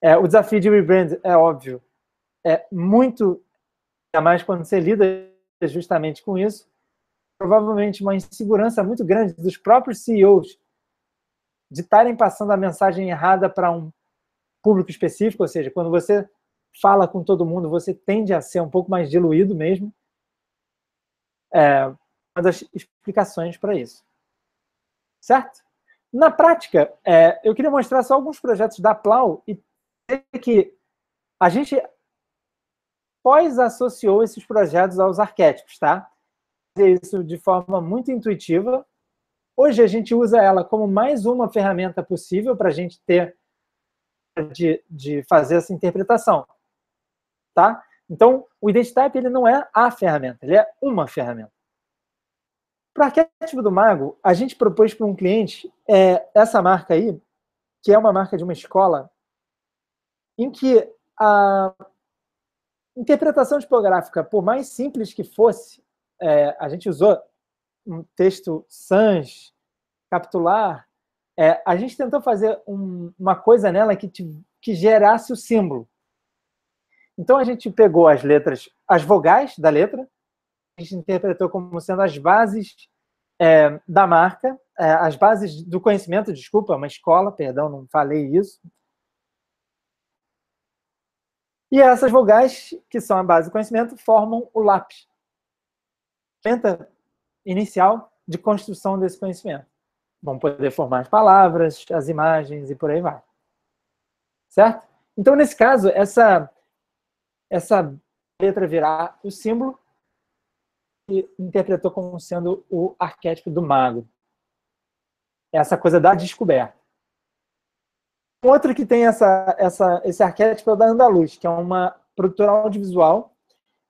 É, o desafio de rebrand é óbvio, é muito, ainda mais quando você lida justamente com isso, provavelmente uma insegurança muito grande dos próprios CEOs de estarem passando a mensagem errada para um público específico, ou seja, quando você fala com todo mundo, você tende a ser um pouco mais diluído mesmo. É uma das explicações para isso. Certo? Na prática, é, eu queria mostrar só alguns projetos da Plau e dizer que a gente pós-associou esses projetos aos arquétipos, tá? Isso de forma muito intuitiva. Hoje a gente usa ela como mais uma ferramenta possível para a gente ter de, de fazer essa interpretação. Tá? Então, o identitype ele não é a ferramenta, ele é uma ferramenta. Para o arquétipo do mago, a gente propôs para um cliente é, essa marca aí, que é uma marca de uma escola, em que a interpretação tipográfica, por mais simples que fosse, é, a gente usou um texto sans, capitular, é, a gente tentou fazer um, uma coisa nela que, te, que gerasse o símbolo. Então a gente pegou as letras, as vogais da letra, a gente interpretou como sendo as bases é, da marca, é, as bases do conhecimento, desculpa, é uma escola, perdão, não falei isso. E essas vogais, que são a base do conhecimento, formam o lápis. Ferramenta inicial de construção desse conhecimento. Vão poder formar as palavras, as imagens e por aí vai. Certo? Então, nesse caso, essa, essa letra virá o símbolo que interpretou como sendo o arquétipo do mago. É essa coisa da descoberta. Outro que tem essa, essa, esse arquétipo é o da Andaluz, que é uma produtora audiovisual,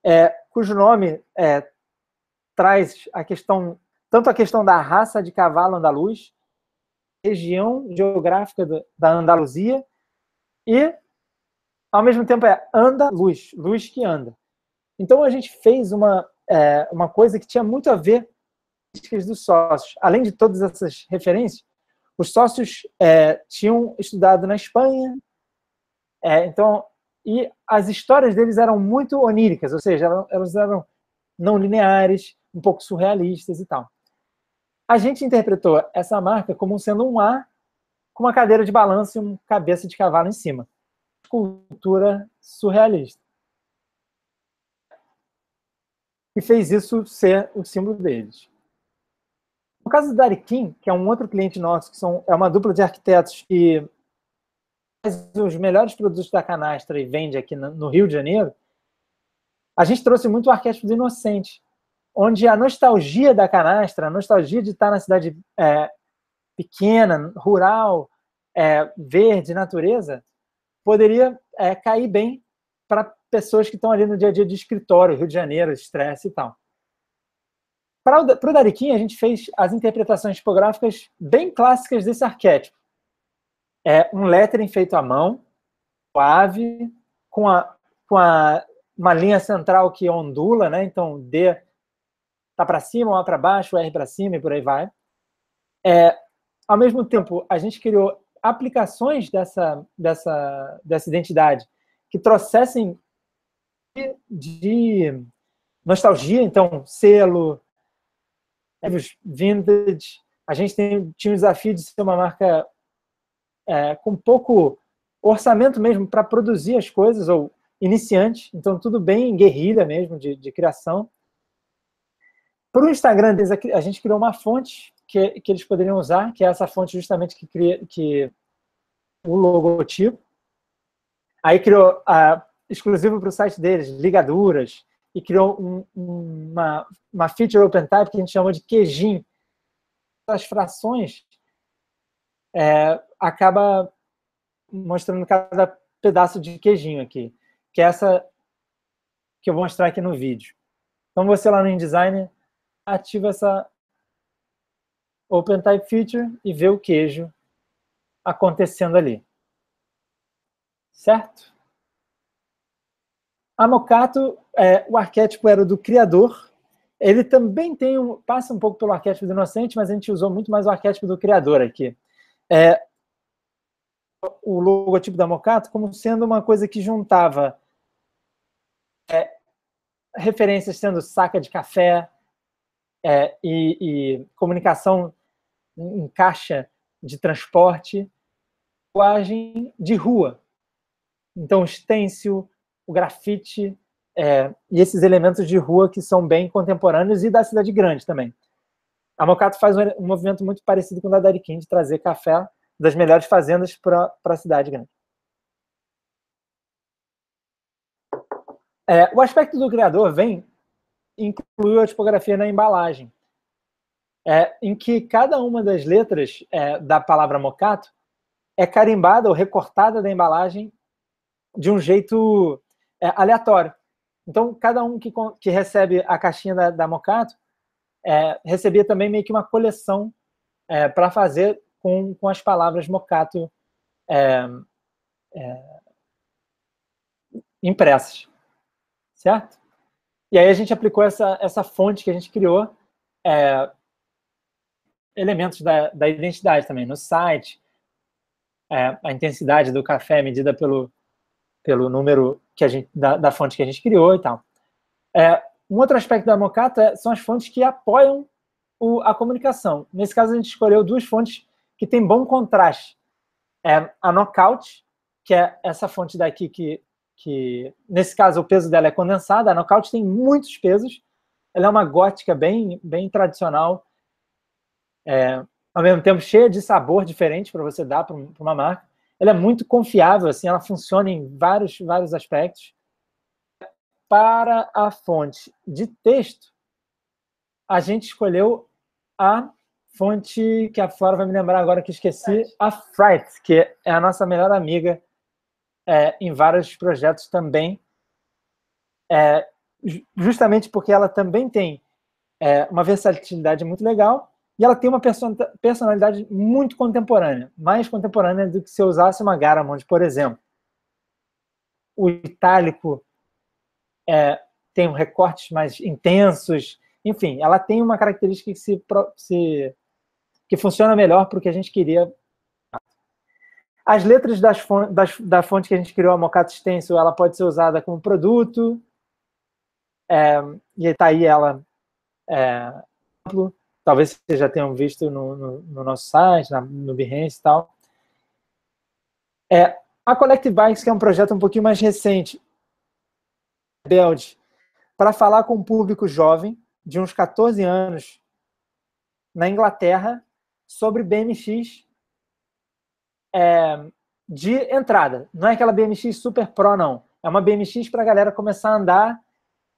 é, cujo nome é, traz a questão tanto a questão da raça de cavalo andaluz, região geográfica da Andaluzia e, ao mesmo tempo, é anda luz, luz que anda. Então, a gente fez uma, é, uma coisa que tinha muito a ver com as críticas dos sócios. Além de todas essas referências, os sócios é, tinham estudado na Espanha, é, então, e as histórias deles eram muito oníricas, ou seja, elas eram não lineares, um pouco surrealistas e tal. A gente interpretou essa marca como sendo um A com uma cadeira de balanço e uma cabeça de cavalo em cima. Cultura surrealista. E fez isso ser o símbolo deles. No caso do Darikin, que é um outro cliente nosso, que são, é uma dupla de arquitetos que faz os melhores produtos da canastra e vende aqui no Rio de Janeiro, a gente trouxe muito o arquétipo do inocente, onde a nostalgia da canastra, a nostalgia de estar na cidade é, pequena, rural, é, verde, natureza, poderia é, cair bem para pessoas que estão ali no dia a dia de escritório, Rio de Janeiro, estresse e tal. Para o Dariquim, a gente fez as interpretações tipográficas bem clássicas desse arquétipo. É um lettering feito à mão, suave, com, a, com a, uma linha central que ondula, né? então D tá para cima, o para baixo, o R para cima e por aí vai. É, ao mesmo tempo, a gente criou aplicações dessa, dessa, dessa identidade que trouxessem de, de nostalgia, então, selo, vintage. A gente tem, tinha o desafio de ser uma marca é, com pouco orçamento mesmo para produzir as coisas, ou iniciante, então tudo bem guerrilha mesmo de, de criação. Para o Instagram a gente criou uma fonte que, que eles poderiam usar, que é essa fonte justamente que cria que, o logotipo. Aí criou, exclusivo para o site deles, ligaduras, e criou um, uma, uma feature open type que a gente chama de queijinho. As frações é, acaba mostrando cada pedaço de queijinho aqui, que é essa que eu vou mostrar aqui no vídeo. Então você lá no InDesign ativa essa Open Type feature e vê o queijo acontecendo ali. Certo? A Mocato, é, o arquétipo era do criador. Ele também tem um, passa um pouco pelo arquétipo do inocente, mas a gente usou muito mais o arquétipo do criador aqui. É, o logotipo da Mocato como sendo uma coisa que juntava é, referências sendo saca de café, é, e, e, comunicação em caixa de transporte, linguagem de rua. Então, o stencil, o grafite é, e esses elementos de rua que são bem contemporâneos e da cidade grande também. A Mocato faz um, um movimento muito parecido com o da Dariquim, de trazer café das melhores fazendas para a cidade grande. É, o aspecto do criador vem incluiu a tipografia na embalagem, é, em que cada uma das letras é, da palavra mocato é carimbada ou recortada da embalagem de um jeito é, aleatório. Então, cada um que, que recebe a caixinha da, da Mocato é, recebia também meio que uma coleção é, para fazer com, com as palavras Mocato é, impressas. Certo? E aí a gente aplicou essa, essa fonte que a gente criou, é, elementos da, da identidade também, no site, é, a intensidade do café é medida pelo, pelo número que a gente, da, da fonte que a gente criou e tal. É, um outro aspecto da Mocato são as fontes que apoiam o, a comunicação. Nesse caso, a gente escolheu duas fontes que têm bom contraste. É, a Knockout, que é essa fonte daqui que que nesse caso o peso dela é condensado. A Knockout tem muitos pesos. Ela é uma gótica bem, bem tradicional, é, ao mesmo tempo cheia de sabor diferente para você dar para uma marca. Ela é muito confiável, assim, ela funciona em vários, vários aspectos. Para a fonte de texto, a gente escolheu a fonte que a Flora vai me lembrar agora que esqueci, a Fright, que é a nossa melhor amiga é, em vários projetos também, é, justamente porque ela também tem é, uma versatilidade muito legal e ela tem uma personalidade muito contemporânea, mais contemporânea do que se eu usasse uma Garamond, por exemplo. O itálico é, tem recortes mais intensos, enfim, ela tem uma característica que se, se que funciona melhor para o que a gente queria as letras das das, da fonte que a gente criou, a Mocato Stencil, ela pode ser usada como produto. É, e está aí ela. É, talvez vocês já tenham visto no, no, no nosso site, na, no Behance e tal. É, a Collective Bikes, que é um projeto um pouquinho mais recente, Belde, para falar com um público jovem, de uns 14 anos, na Inglaterra, sobre BMX é, de entrada. Não é aquela BMX Super Pro, não. É uma BMX para a galera começar a andar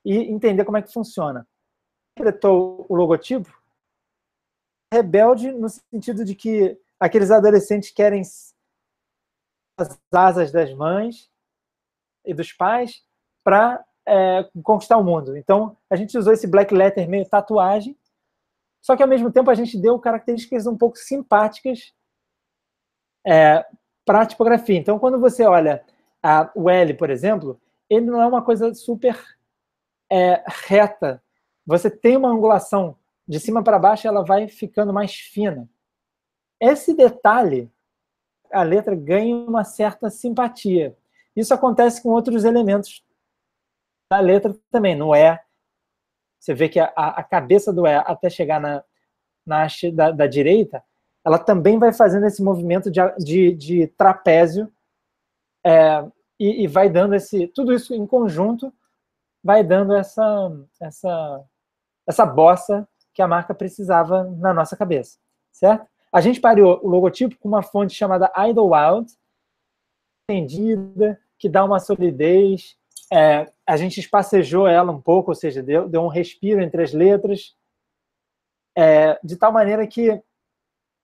e entender como é que funciona. Interpretou o logotipo rebelde no sentido de que aqueles adolescentes querem as asas das mães e dos pais para é, conquistar o mundo. Então, a gente usou esse black letter meio tatuagem, só que ao mesmo tempo a gente deu características um pouco simpáticas é, para a tipografia. Então, quando você olha a, o L, por exemplo, ele não é uma coisa super é, reta. Você tem uma angulação de cima para baixo, ela vai ficando mais fina. Esse detalhe, a letra ganha uma certa simpatia. Isso acontece com outros elementos da letra também. No E, você vê que a, a cabeça do E até chegar na, na haste da, da direita, ela também vai fazendo esse movimento de, de, de trapézio é, e, e, vai dando esse tudo isso em conjunto vai dando essa essa essa bossa que a marca precisava na nossa cabeça, certo? A gente pariu o logotipo com uma fonte chamada Idlewild, entendida que dá uma solidez. É, a gente espacejou ela um pouco, ou seja, deu, deu um respiro entre as letras, é, de tal maneira que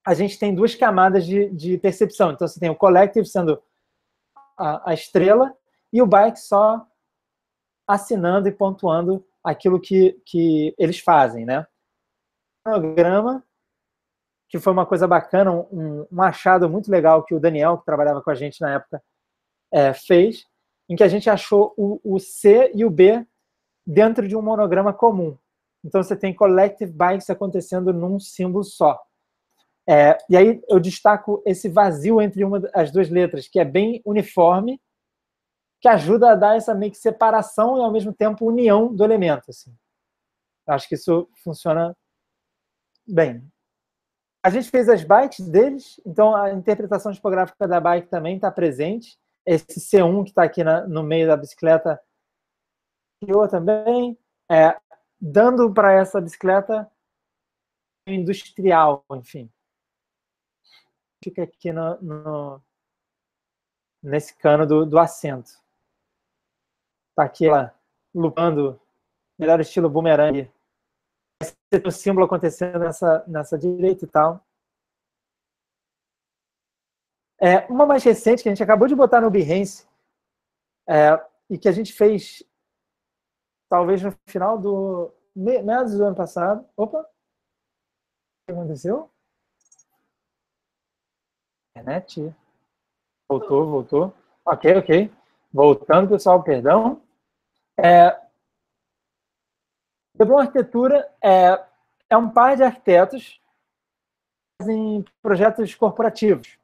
a gente tem duas camadas de, de percepção. Então, você tem o collective sendo a, a estrela e o bike só assinando e pontuando aquilo que, que eles fazem, né? Programa, que foi uma coisa bacana, um, um, achado muito legal que o Daniel, que trabalhava com a gente na época, é, fez, em que a gente achou o, o, C e o B dentro de um monograma comum. Então você tem collective bikes acontecendo num símbolo só. É, e aí eu destaco esse vazio entre uma, as duas letras, que é bem uniforme, que ajuda a dar essa meio que separação e, ao mesmo tempo, união do elemento. Assim. Acho que isso funciona bem. A gente fez as bytes deles, então a interpretação tipográfica da bike também está presente. Esse C1 que está aqui na, no meio da bicicleta criou também, é, dando para essa bicicleta industrial, enfim fica aqui no, no nesse cano do, do assento. Tá aqui ela lupando, melhor estilo boomerang. Esse um é símbolo acontecendo nessa, nessa direita e tal. É, uma mais recente que a gente acabou de botar no Behance é, e que a gente fez talvez no final do meados do ano passado. Opa! O que aconteceu? internet. Voltou, voltou. Ok, ok. Voltando, pessoal, perdão. É, Leblon Arquitetura é, é um par de arquitetos em projetos corporativos.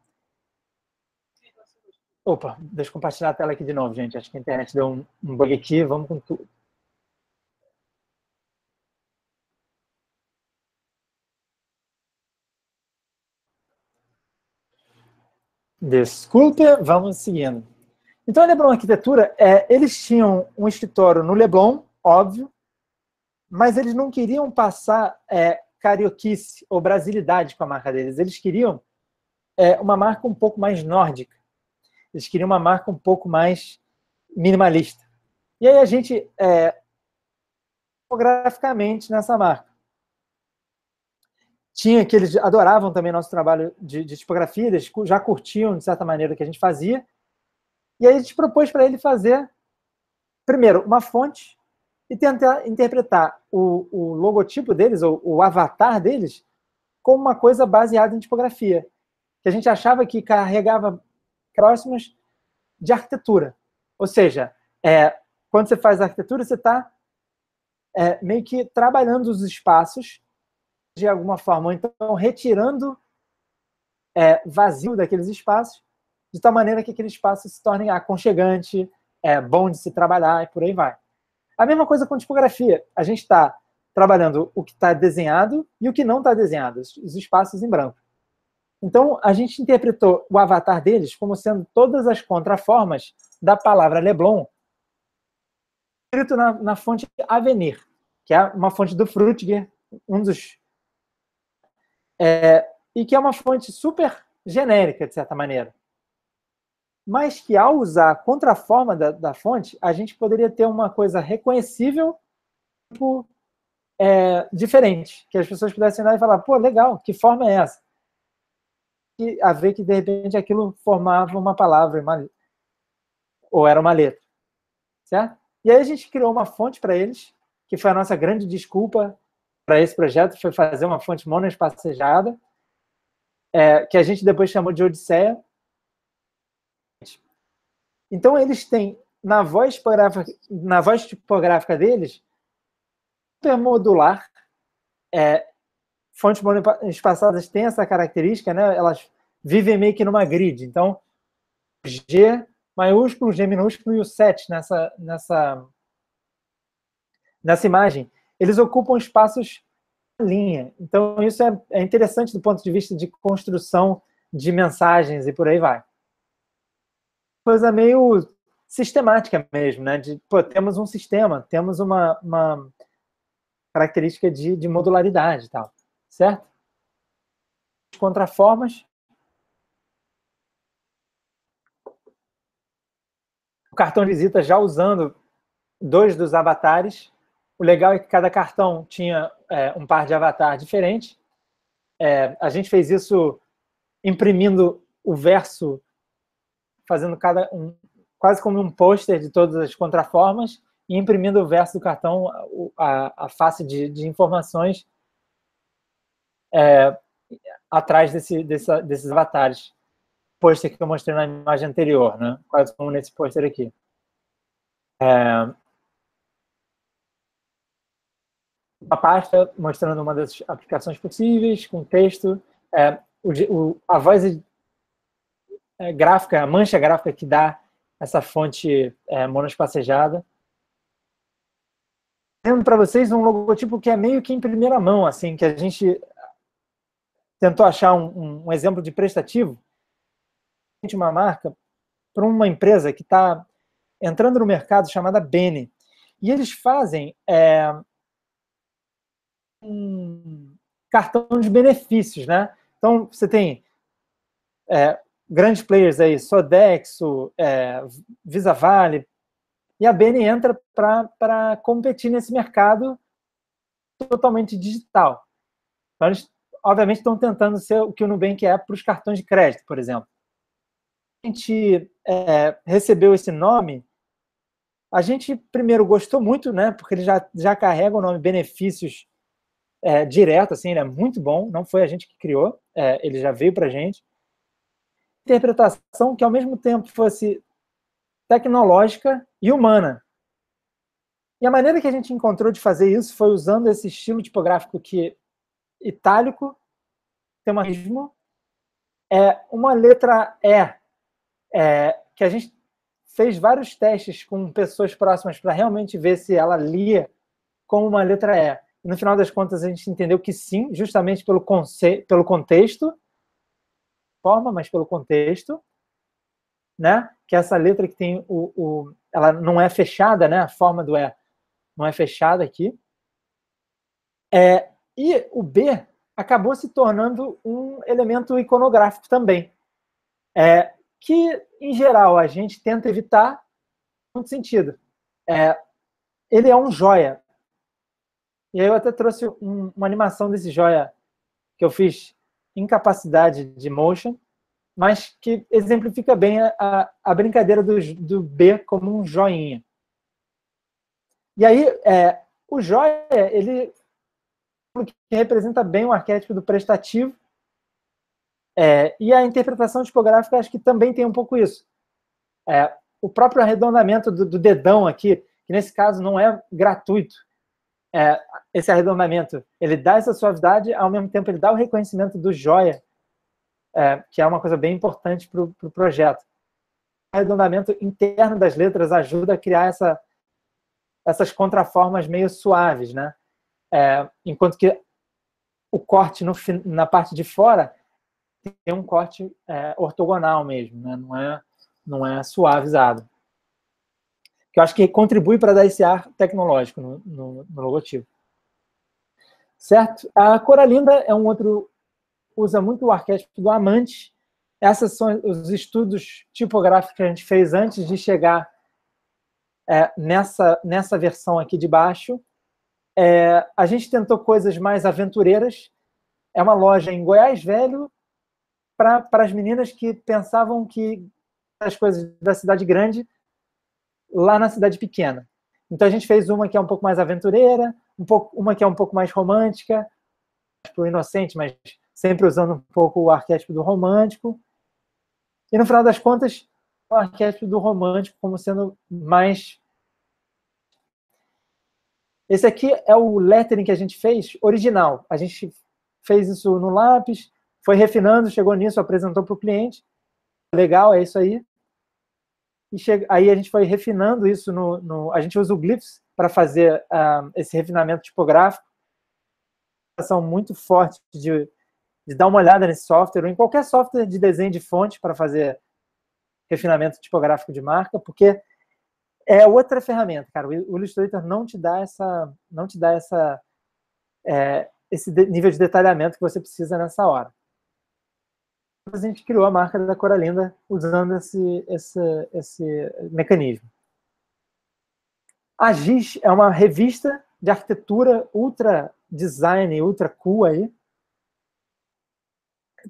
Opa, deixa eu compartilhar a tela aqui de novo, gente. Acho que a internet deu um, um bug aqui. Vamos com tudo. Desculpe, vamos seguindo. Então, a Leblon Arquitetura, é, eles tinham um escritório no Leblon, óbvio, mas eles não queriam passar é, carioquice ou brasilidade com a marca deles. Eles queriam é, uma marca um pouco mais nórdica. Eles queriam uma marca um pouco mais minimalista. E aí a gente, é, nessa marca tinha que eles adoravam também nosso trabalho de, de tipografia, eles já curtiam, de certa maneira, o que a gente fazia. E aí a gente propôs para ele fazer, primeiro, uma fonte e tentar interpretar o, o logotipo deles, ou o avatar deles, como uma coisa baseada em tipografia, que a gente achava que carregava próximos de arquitetura. Ou seja, é, quando você faz arquitetura, você está é, meio que trabalhando os espaços de alguma forma, ou então retirando é, vazio daqueles espaços, de tal maneira que aquele espaço se torne aconchegante, é, bom de se trabalhar e por aí vai. A mesma coisa com tipografia. A gente está trabalhando o que está desenhado e o que não está desenhado, os espaços em branco. Então, a gente interpretou o avatar deles como sendo todas as contraformas da palavra Leblon, escrito na, na fonte Avenir, que é uma fonte do Frutiger, um dos é, e que é uma fonte super genérica, de certa maneira. Mas que, ao usar a contraforma da, da fonte, a gente poderia ter uma coisa reconhecível, tipo, é, diferente, que as pessoas pudessem olhar e falar, pô, legal, que forma é essa? E a ver que, de repente, aquilo formava uma palavra, uma, ou era uma letra, certo? E aí a gente criou uma fonte para eles, que foi a nossa grande desculpa para esse projeto foi fazer uma fonte monoespacejada, é, que a gente depois chamou de Odisseia. Então, eles têm, na voz tipográfica, na voz tipográfica deles, hipermodular. É, fontes monoespaçadas têm essa característica, né? elas vivem meio que numa grid. Então, G maiúsculo, G minúsculo e o 7 nessa, nessa, nessa imagem eles ocupam espaços na linha. Então, isso é, é interessante do ponto de vista de construção de mensagens e por aí vai. Coisa meio sistemática mesmo, né? De, pô, temos um sistema, temos uma, uma característica de, de modularidade e tal, certo? Contraformas. O cartão de visita já usando dois dos avatares o legal é que cada cartão tinha é, um par de avatar diferente. É, a gente fez isso imprimindo o verso, fazendo cada um, quase como um pôster de todas as contraformas e imprimindo o verso do cartão, a, a face de, de informações é, atrás desse, desse, desses avatares. Pôster que eu mostrei na imagem anterior, né? quase como nesse pôster aqui. É, uma pasta mostrando uma das aplicações possíveis, com texto, é, o, a voz é, gráfica, a mancha gráfica que dá essa fonte é, monoespacejada. Tendo para vocês um logotipo que é meio que em primeira mão, assim, que a gente tentou achar um, um exemplo de prestativo de uma marca para uma empresa que está entrando no mercado chamada Bene. E eles fazem é, um cartão de benefícios, né? Então, você tem é, grandes players aí, Sodexo, é, Visa Vale, e a BN entra para competir nesse mercado totalmente digital. Então, eles, obviamente, estão tentando ser o que o Nubank é para os cartões de crédito, por exemplo. A gente é, recebeu esse nome, a gente primeiro gostou muito, né, porque ele já, já carrega o nome benefícios é, direto, assim, ele é muito bom, não foi a gente que criou, é, ele já veio para a gente. Interpretação que, ao mesmo tempo, fosse tecnológica e humana. E a maneira que a gente encontrou de fazer isso foi usando esse estilo tipográfico que itálico, tem ritmo é uma letra E, é, que a gente fez vários testes com pessoas próximas para realmente ver se ela lia como uma letra E. E no final das contas, a gente entendeu que sim, justamente pelo, conce... pelo contexto, forma, mas pelo contexto, né? Que essa letra que tem o, o, ela não é fechada, né? A forma do é não é fechada aqui. É, e o B acabou se tornando um elemento iconográfico também, é, que em geral a gente tenta evitar, muito sentido. É, ele é um joia, e aí eu até trouxe um, uma animação desse joia que eu fiz, incapacidade de motion, mas que exemplifica bem a, a, brincadeira do, do B como um joinha. E aí, é, o joia, ele que representa bem o arquétipo do prestativo, é, e a interpretação tipográfica acho que também tem um pouco isso. É, o próprio arredondamento do, do, dedão aqui, que nesse caso não é gratuito, é, esse arredondamento, ele dá essa suavidade, ao mesmo tempo ele dá o reconhecimento do joia, é, que é uma coisa bem importante para o pro projeto. O arredondamento interno das letras ajuda a criar essa, essas contraformas meio suaves, né? É, enquanto que o corte no, na parte de fora tem um corte é, ortogonal mesmo, né? não, é, não é suavizado que eu acho que contribui para dar esse ar tecnológico no, no, no, logotipo. Certo? A Coralinda é um outro, usa muito o arquétipo do amante. Esses são os estudos tipográficos que a gente fez antes de chegar é, nessa, nessa versão aqui de baixo. É, a gente tentou coisas mais aventureiras. É uma loja em Goiás Velho para as meninas que pensavam que as coisas da cidade grande lá na cidade pequena. Então a gente fez uma que é um pouco mais aventureira, um pouco, uma que é um pouco mais romântica, para tipo, inocente, mas sempre usando um pouco o arquétipo do romântico. E no final das contas, o arquétipo do romântico como sendo mais. Esse aqui é o lettering que a gente fez original. A gente fez isso no lápis, foi refinando, chegou nisso, apresentou para o cliente. Legal, é isso aí. E chega, aí a gente foi refinando isso no, no a gente usa o glyphs para fazer uh, esse refinamento tipográfico. Ação muito forte de, de dar uma olhada nesse software ou em qualquer software de desenho de fonte para fazer refinamento tipográfico de marca, porque é outra ferramenta, cara. O Illustrator não te dá essa, não te dá essa, é, esse nível de detalhamento que você precisa nessa hora a gente criou a marca da Coralinda usando esse, esse, esse mecanismo. A GIS é uma revista de arquitetura ultra design, ultra cool aí,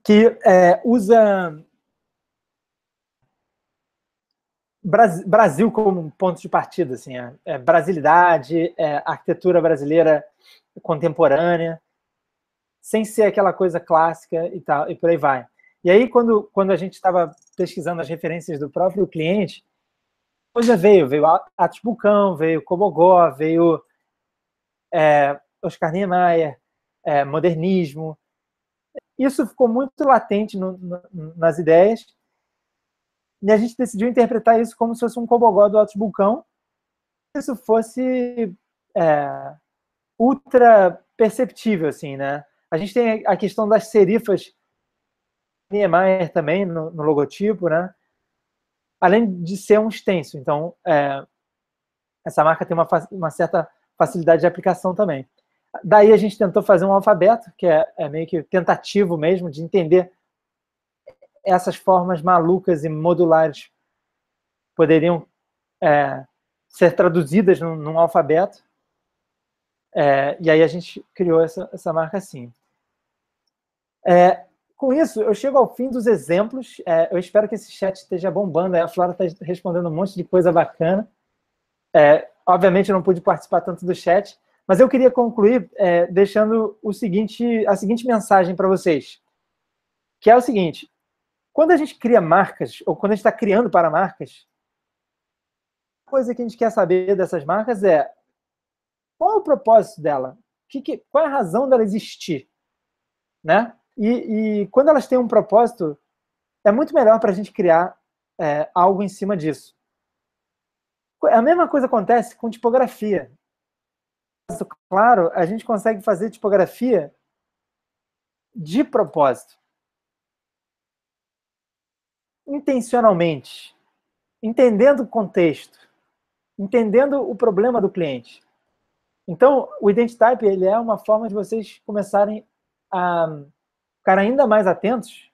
que é, usa Brasil como um ponto de partida, assim, é, é brasilidade, é, arquitetura brasileira contemporânea, sem ser aquela coisa clássica e tal, e por aí vai. E aí, quando, quando a gente estava pesquisando as referências do próprio cliente, coisa veio, veio Atos Bucão, veio Cobogó veio é, Oscar Niemeyer, é, modernismo. Isso ficou muito latente no, no, nas ideias e a gente decidiu interpretar isso como se fosse um Cobogó do Atos Bucão, isso fosse é, ultra perceptível, assim, né? A gente tem a questão das serifas Niemeyer também no, no logotipo, né? Além de ser um stencil, então é, essa marca tem uma, uma, certa facilidade de aplicação também. Daí a gente tentou fazer um alfabeto, que é, é meio que tentativo mesmo de entender essas formas malucas e modulares poderiam é, ser traduzidas num, num alfabeto. É, e aí a gente criou essa, essa marca assim. É, com isso, eu chego ao fim dos exemplos. É, eu espero que esse chat esteja bombando. A Flora está respondendo um monte de coisa bacana. É, obviamente, eu não pude participar tanto do chat, mas eu queria concluir é, deixando o seguinte, a seguinte mensagem para vocês, que é o seguinte: quando a gente cria marcas ou quando a gente está criando para marcas, a coisa que a gente quer saber dessas marcas é qual é o propósito dela, que, que, qual é a razão dela existir, né? E, e quando elas têm um propósito, é muito melhor para a gente criar é, algo em cima disso. A mesma coisa acontece com tipografia. Claro, a gente consegue fazer tipografia de propósito. Intencionalmente. Entendendo o contexto. Entendendo o problema do cliente. Então, o Identitype ele é uma forma de vocês começarem a ficar ainda mais atentos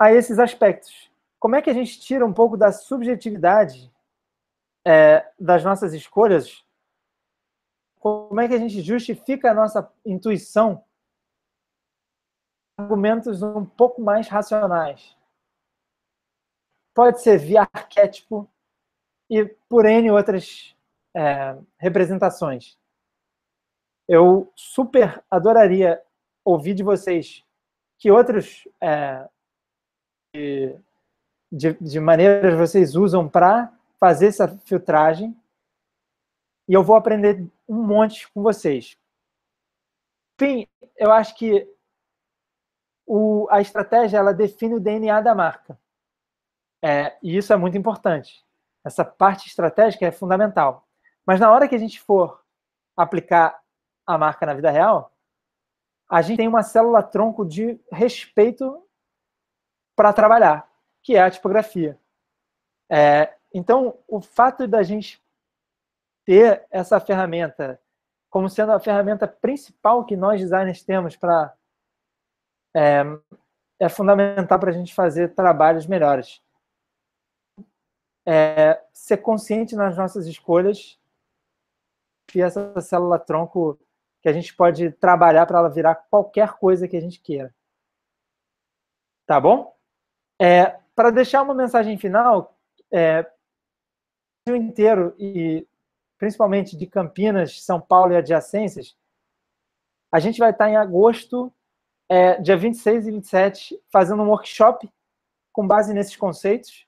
a esses aspectos. Como é que a gente tira um pouco da subjetividade é, das nossas escolhas? Como é que a gente justifica a nossa intuição? Argumentos um pouco mais racionais. Pode ser via arquétipo e por N outras é, representações. Eu super adoraria ouvir de vocês que outros é, de, de maneiras vocês usam para fazer essa filtragem e eu vou aprender um monte com vocês. Enfim, eu acho que o, a estratégia ela define o DNA da marca. É, e isso é muito importante. Essa parte estratégica é fundamental. Mas na hora que a gente for aplicar a marca na vida real, a gente tem uma célula tronco de respeito para trabalhar, que é a tipografia. É, então, o fato da gente ter essa ferramenta como sendo a ferramenta principal que nós designers temos para é, é, fundamental para a gente fazer trabalhos melhores. É, ser consciente nas nossas escolhas e essa célula tronco que a gente pode trabalhar para ela virar qualquer coisa que a gente queira. Tá bom? É, para deixar uma mensagem final, é, o inteiro e principalmente de Campinas, São Paulo e adjacências, a gente vai estar em agosto, é, dia 26 e 27, fazendo um workshop com base nesses conceitos,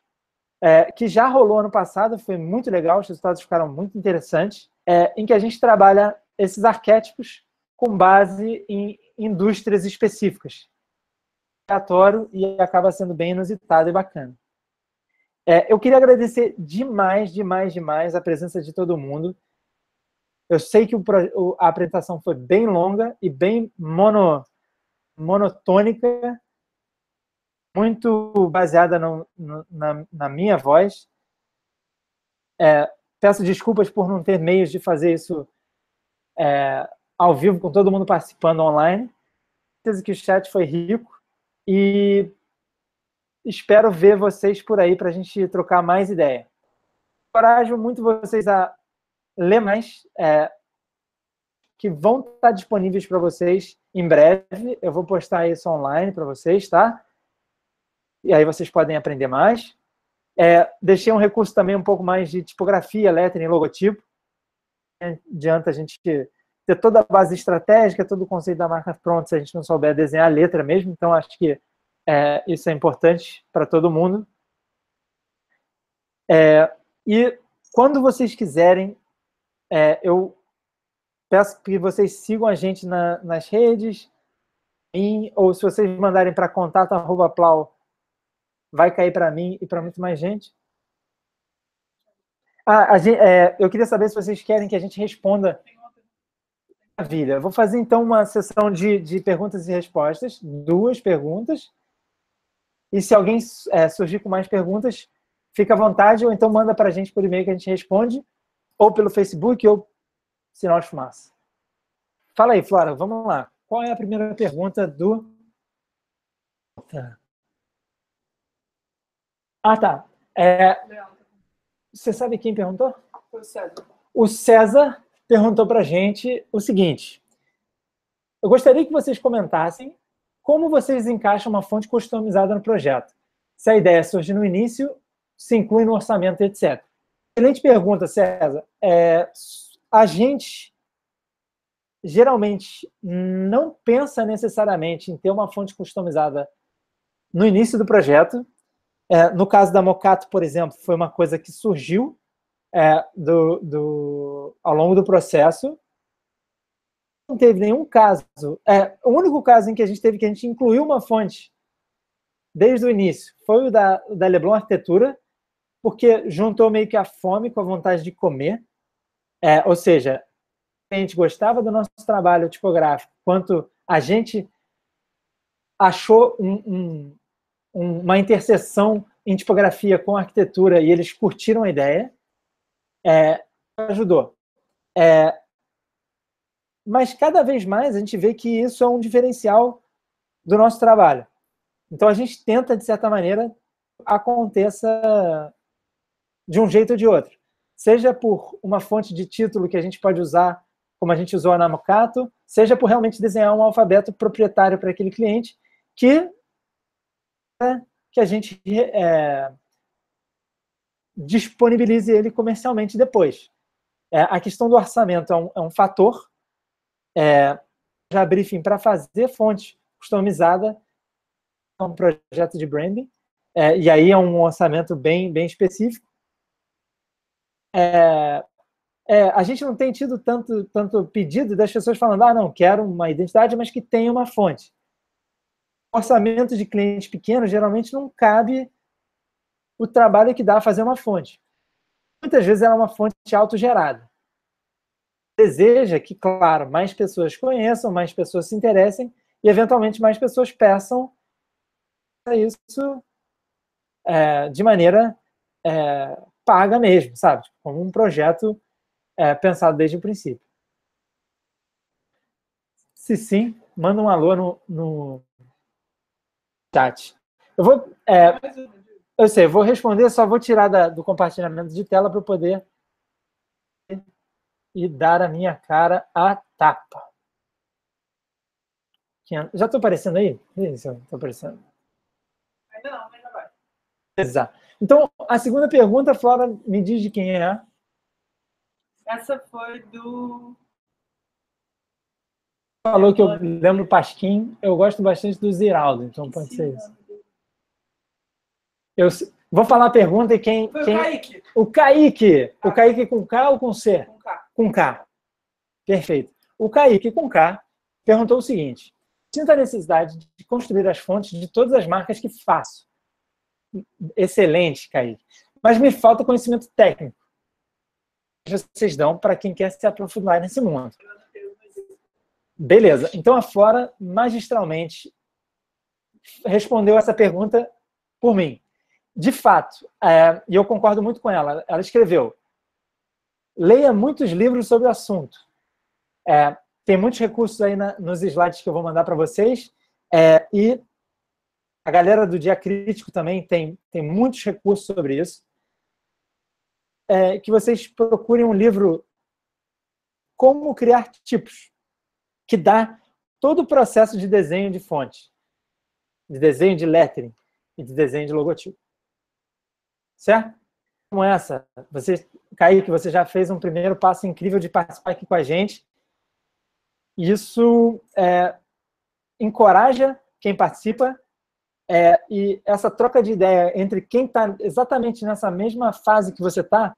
é, que já rolou ano passado, foi muito legal, os resultados ficaram muito interessantes, é, em que a gente trabalha esses arquétipos com base em indústrias específicas. e acaba sendo bem inusitado e bacana. É, eu queria agradecer demais, demais, demais a presença de todo mundo. Eu sei que o, o, a apresentação foi bem longa e bem mono, monotônica, muito baseada no, no, na, na, minha voz. É, peço desculpas por não ter meios de fazer isso é, ao vivo, com todo mundo participando online. Certeza que o chat foi rico e espero ver vocês por aí para a gente trocar mais ideia. Encorajo muito vocês a ler mais, é, que vão estar disponíveis para vocês em breve. Eu vou postar isso online para vocês, tá? E aí vocês podem aprender mais. É, deixei um recurso também um pouco mais de tipografia, letra e logotipo adianta a gente ter toda a base estratégica, todo o conceito da marca pronto se a gente não souber desenhar a letra mesmo. Então, acho que é, isso é importante para todo mundo. É, e quando vocês quiserem, é, eu peço que vocês sigam a gente na, nas redes, em, ou se vocês mandarem para plau vai cair para mim e para muito mais gente. Ah, gente, é, eu queria saber se vocês querem que a gente responda. Maravilha. Vou fazer, então, uma sessão de, de perguntas e respostas, duas perguntas. E se alguém é, surgir com mais perguntas, fica à vontade, ou então manda para a gente por e-mail que a gente responde, ou pelo Facebook, ou sinal de fumaça. Fala aí, Flora, vamos lá. Qual é a primeira pergunta do... Ah, tá. É... Você sabe quem perguntou? O César. O César perguntou para a gente o seguinte. Eu gostaria que vocês comentassem como vocês encaixam uma fonte customizada no projeto. Se a ideia surge no início, se inclui no orçamento, etc. Excelente pergunta, César. É, a gente geralmente não pensa necessariamente em ter uma fonte customizada no início do projeto, é, no caso da Mocato, por exemplo, foi uma coisa que surgiu é, do, do, ao longo do processo. Não teve nenhum caso. É, o único caso em que a gente teve que a gente incluiu uma fonte desde o início foi o da, da Leblon Arquitetura, porque juntou meio que a fome com a vontade de comer. É, ou seja, a gente gostava do nosso trabalho tipográfico, quanto a gente achou um, um, uma interseção em tipografia com arquitetura e eles curtiram a ideia, é, ajudou. É, mas cada vez mais a gente vê que isso é um diferencial do nosso trabalho. Então a gente tenta, de certa maneira, aconteça de um jeito ou de outro. Seja por uma fonte de título que a gente pode usar, como a gente usou a Mocato, seja por realmente desenhar um alfabeto proprietário para aquele cliente, que que a gente é, disponibilize ele comercialmente depois. É, a questão do orçamento é um, é um fator. É, já briefing para fazer fonte customizada é um projeto de branding. É, e aí é um orçamento bem, bem específico. É, a gente não tem tido tanto, tanto pedido das pessoas falando, ah, não, quero uma identidade, mas que tenha uma fonte orçamento de cliente pequeno, geralmente não cabe o trabalho que dá fazer uma fonte. Muitas vezes ela é uma fonte autogerada. Deseja que, claro, mais pessoas conheçam, mais pessoas se interessem e, eventualmente, mais pessoas peçam isso é, de maneira é, paga mesmo, sabe? Tipo, como um projeto é, pensado desde o princípio. Se sim, manda um alô no, no chat. Eu vou. É, eu sei, vou responder, só vou tirar da, do compartilhamento de tela para eu poder e dar a minha cara a tapa. Já estou aparecendo aí? estou aparecendo. Ainda não, ainda vai. Exato. Então, a segunda pergunta, Flora, me diz de quem é. Essa foi do falou que eu lembro Pasquim, eu gosto bastante do Ziraldo, então pode ser isso. Eu vou falar a pergunta e quem. Foi quem... o Kaique. O Kaique. O ah. Kaique com K ou com C? Com K. Com K. Perfeito. O Kaique com K perguntou o seguinte: sinto a necessidade de construir as fontes de todas as marcas que faço. Excelente, Kaique. Mas me falta conhecimento técnico. Vocês dão para quem quer se aprofundar nesse mundo. Beleza. Então a Flora magistralmente respondeu essa pergunta por mim. De fato, é, e eu concordo muito com ela, ela escreveu: leia muitos livros sobre o assunto. É, tem muitos recursos aí na, nos slides que eu vou mandar para vocês. É, e a galera do Dia Crítico também tem, tem muitos recursos sobre isso. É, que vocês procurem um livro Como Criar Tipos, que dá todo o processo de desenho de fonte, de desenho de lettering e de desenho de logotipo. Certo? Como essa, você, Kaique, você já fez um primeiro passo incrível de participar aqui com a gente. Isso é, encoraja quem participa é, e essa troca de ideia entre quem está exatamente nessa mesma fase que você está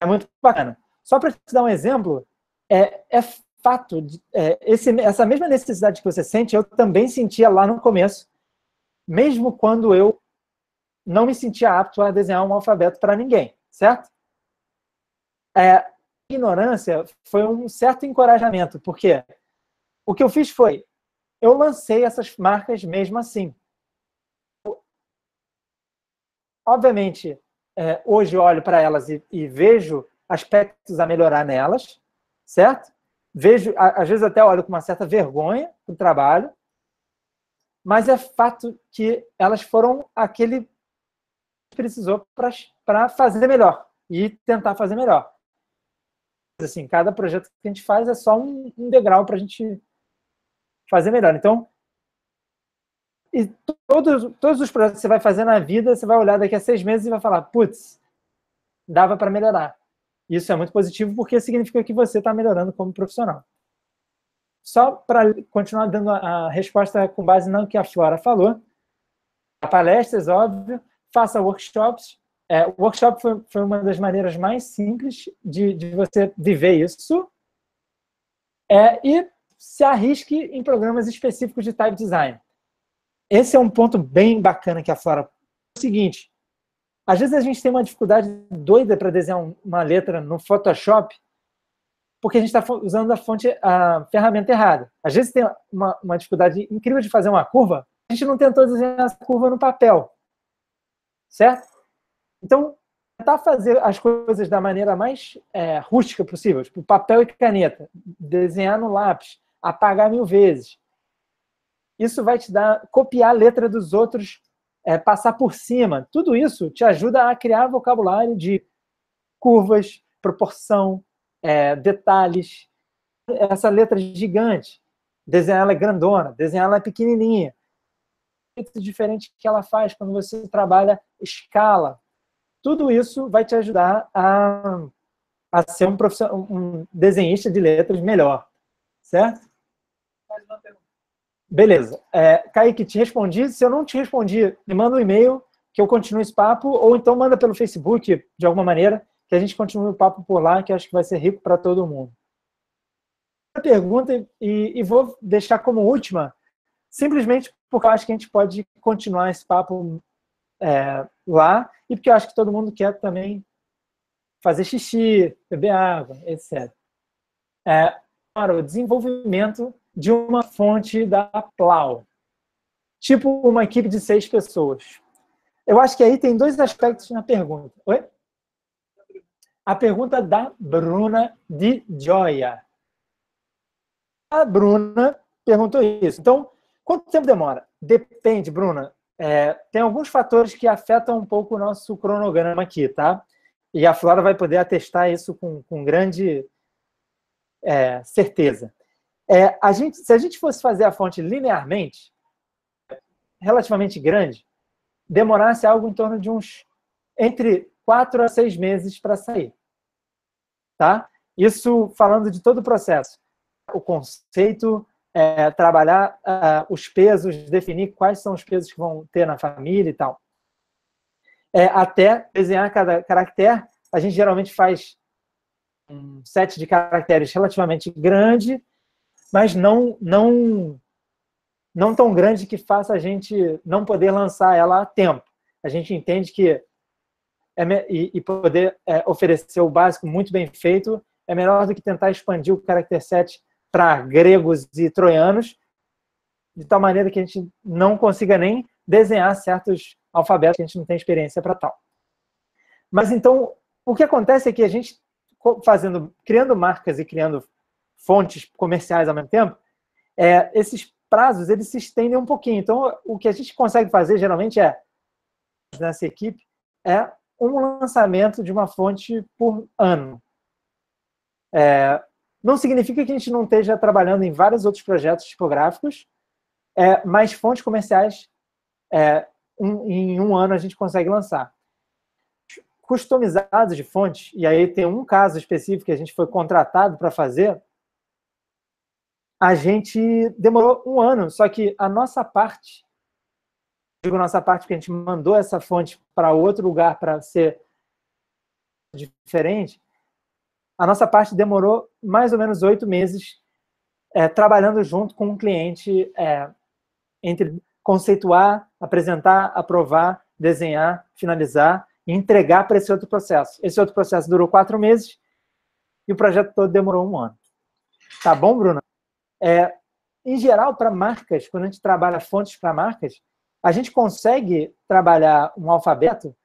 é muito bacana. Só para te dar um exemplo, é, é, fato, de, é, esse, essa mesma necessidade que você sente, eu também sentia lá no começo, mesmo quando eu não me sentia apto a desenhar um alfabeto para ninguém, certo? É, ignorância foi um certo encorajamento, porque o que eu fiz foi, eu lancei essas marcas mesmo assim. Obviamente, é, hoje olho para elas e, e vejo aspectos a melhorar nelas, certo? vejo, às vezes até olho com uma certa vergonha do o trabalho, mas é fato que elas foram aquele que precisou para fazer melhor e tentar fazer melhor. Assim, cada projeto que a gente faz é só um, um degrau para a gente fazer melhor. Então, e todos, todos os projetos que você vai fazer na vida, você vai olhar daqui a seis meses e vai falar, putz, dava para melhorar. Isso é muito positivo porque significa que você está melhorando como profissional. Só para continuar dando a resposta com base no que a Flora falou, palestras, óbvio, faça workshops. É, o workshop foi, foi, uma das maneiras mais simples de, de você viver isso. É, e se arrisque em programas específicos de type design. Esse é um ponto bem bacana que a Flora. É o seguinte, às vezes a gente tem uma dificuldade doida para desenhar uma letra no Photoshop, porque a gente está usando a fonte, a ferramenta errada. Às vezes tem uma, uma dificuldade incrível de fazer uma curva, a gente não tentou desenhar essa curva no papel, certo? Então, tentar fazer as coisas da maneira mais é, rústica possível, tipo papel e caneta, desenhar no lápis, apagar mil vezes. Isso vai te dar copiar a letra dos outros é, passar por cima. Tudo isso te ajuda a criar vocabulário de curvas, proporção, é, detalhes. Essa letra é gigante, desenhar ela é grandona, desenhar ela é pequenininha. É diferente que ela faz quando você trabalha escala. Tudo isso vai te ajudar a, a ser um, um desenhista de letras melhor, certo? Mais uma pergunta. Beleza. É, Kaique, te respondi. Se eu não te respondi, me manda um e-mail que eu continue esse papo, ou então manda pelo Facebook, de alguma maneira, que a gente continue o papo por lá, que acho que vai ser rico para todo mundo. A pergunta, e, e vou deixar como última, simplesmente porque eu acho que a gente pode continuar esse papo é, lá, e porque eu acho que todo mundo quer também fazer xixi, beber água, etc. É, claro, o desenvolvimento de uma fonte da Plau, tipo uma equipe de seis pessoas. Eu acho que aí tem dois aspectos na pergunta. Oi? A pergunta da Bruna de Joia. A Bruna perguntou isso. Então, quanto tempo demora? Depende, Bruna. É, tem alguns fatores que afetam um pouco o nosso cronograma aqui, tá? E a Flora vai poder atestar isso com, com grande é, certeza. É, a gente, se a gente fosse fazer a fonte linearmente, relativamente grande, demorasse algo em torno de uns entre quatro a seis meses para sair. Tá? Isso falando de todo o processo. O conceito, é, trabalhar uh, os pesos, definir quais são os pesos que vão ter na família e tal. É, até desenhar cada caractere, a gente geralmente faz um set de caracteres relativamente grande mas não, não, não tão grande que faça a gente não poder lançar ela a tempo. A gente entende que é, e, poder é, oferecer o básico muito bem feito é melhor do que tentar expandir o character set para gregos e troianos, de tal maneira que a gente não consiga nem desenhar certos alfabetos que a gente não tem experiência para tal. Mas então, o que acontece é que a gente fazendo, criando marcas e criando fontes comerciais ao mesmo tempo, é, esses prazos eles se estendem um pouquinho. Então, o que a gente consegue fazer geralmente é nessa equipe é um lançamento de uma fonte por ano. É, não significa que a gente não esteja trabalhando em vários outros projetos tipográficos, é, mas fontes comerciais é, um, em um ano a gente consegue lançar. Customizados de fontes, e aí tem um caso específico que a gente foi contratado para fazer, a gente demorou um ano, só que a nossa parte, digo nossa parte porque a gente mandou essa fonte para outro lugar para ser diferente, a nossa parte demorou mais ou menos oito meses é, trabalhando junto com um cliente é, entre conceituar, apresentar, aprovar, desenhar, finalizar e entregar para esse outro processo. Esse outro processo durou quatro meses e o projeto todo demorou um ano. Tá bom, Bruna? É, em geral, para marcas, quando a gente trabalha fontes para marcas, a gente consegue trabalhar um alfabeto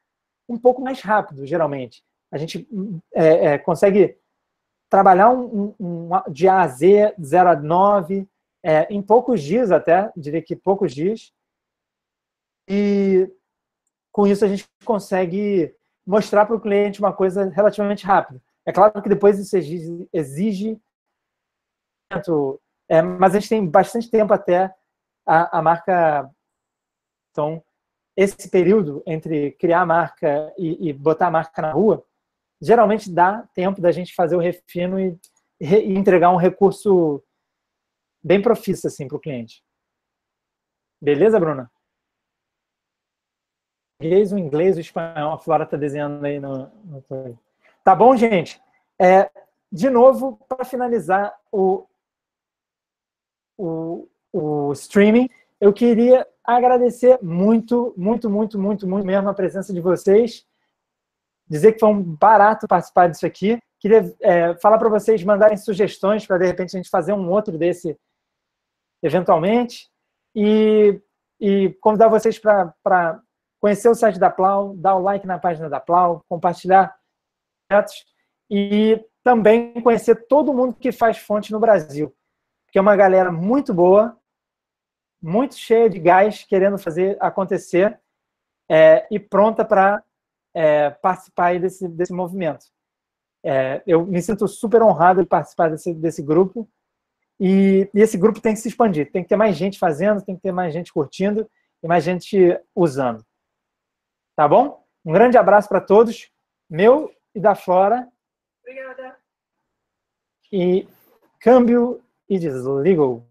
um pouco mais rápido, geralmente. A gente é, é, consegue trabalhar um, um, um, de A a Z, 0 a 9, é, em poucos dias até, diria que poucos dias. E com isso a gente consegue mostrar para o cliente uma coisa relativamente rápida. É claro que depois isso exige, exige é, mas a gente tem bastante tempo até a, a marca. Então, esse período entre criar a marca e, e, botar a marca na rua, geralmente dá tempo da gente fazer o refino e, e entregar um recurso bem profício assim, para o cliente. Beleza, Bruna? O inglês, o inglês, o espanhol, a Flora está desenhando aí no, no... Tá bom, gente? É, de novo, para finalizar o, o, o streaming. Eu queria agradecer muito, muito, muito, muito, muito mesmo a presença de vocês. Dizer que foi um barato participar disso aqui. Queria é, falar para vocês mandarem sugestões para, de repente, a gente fazer um outro desse eventualmente. E, e convidar vocês para conhecer o site da Plau, dar o like na página da Plau, compartilhar e também conhecer todo mundo que faz fonte no Brasil que é uma galera muito boa, muito cheia de gás, querendo fazer acontecer é, e pronta para é, participar desse, desse movimento. É, eu me sinto super honrado de participar desse, desse grupo e, e, esse grupo tem que se expandir, tem que ter mais gente fazendo, tem que ter mais gente curtindo e mais gente usando. Tá bom? Um grande abraço para todos, meu e da Flora. Obrigada. E câmbio it is legal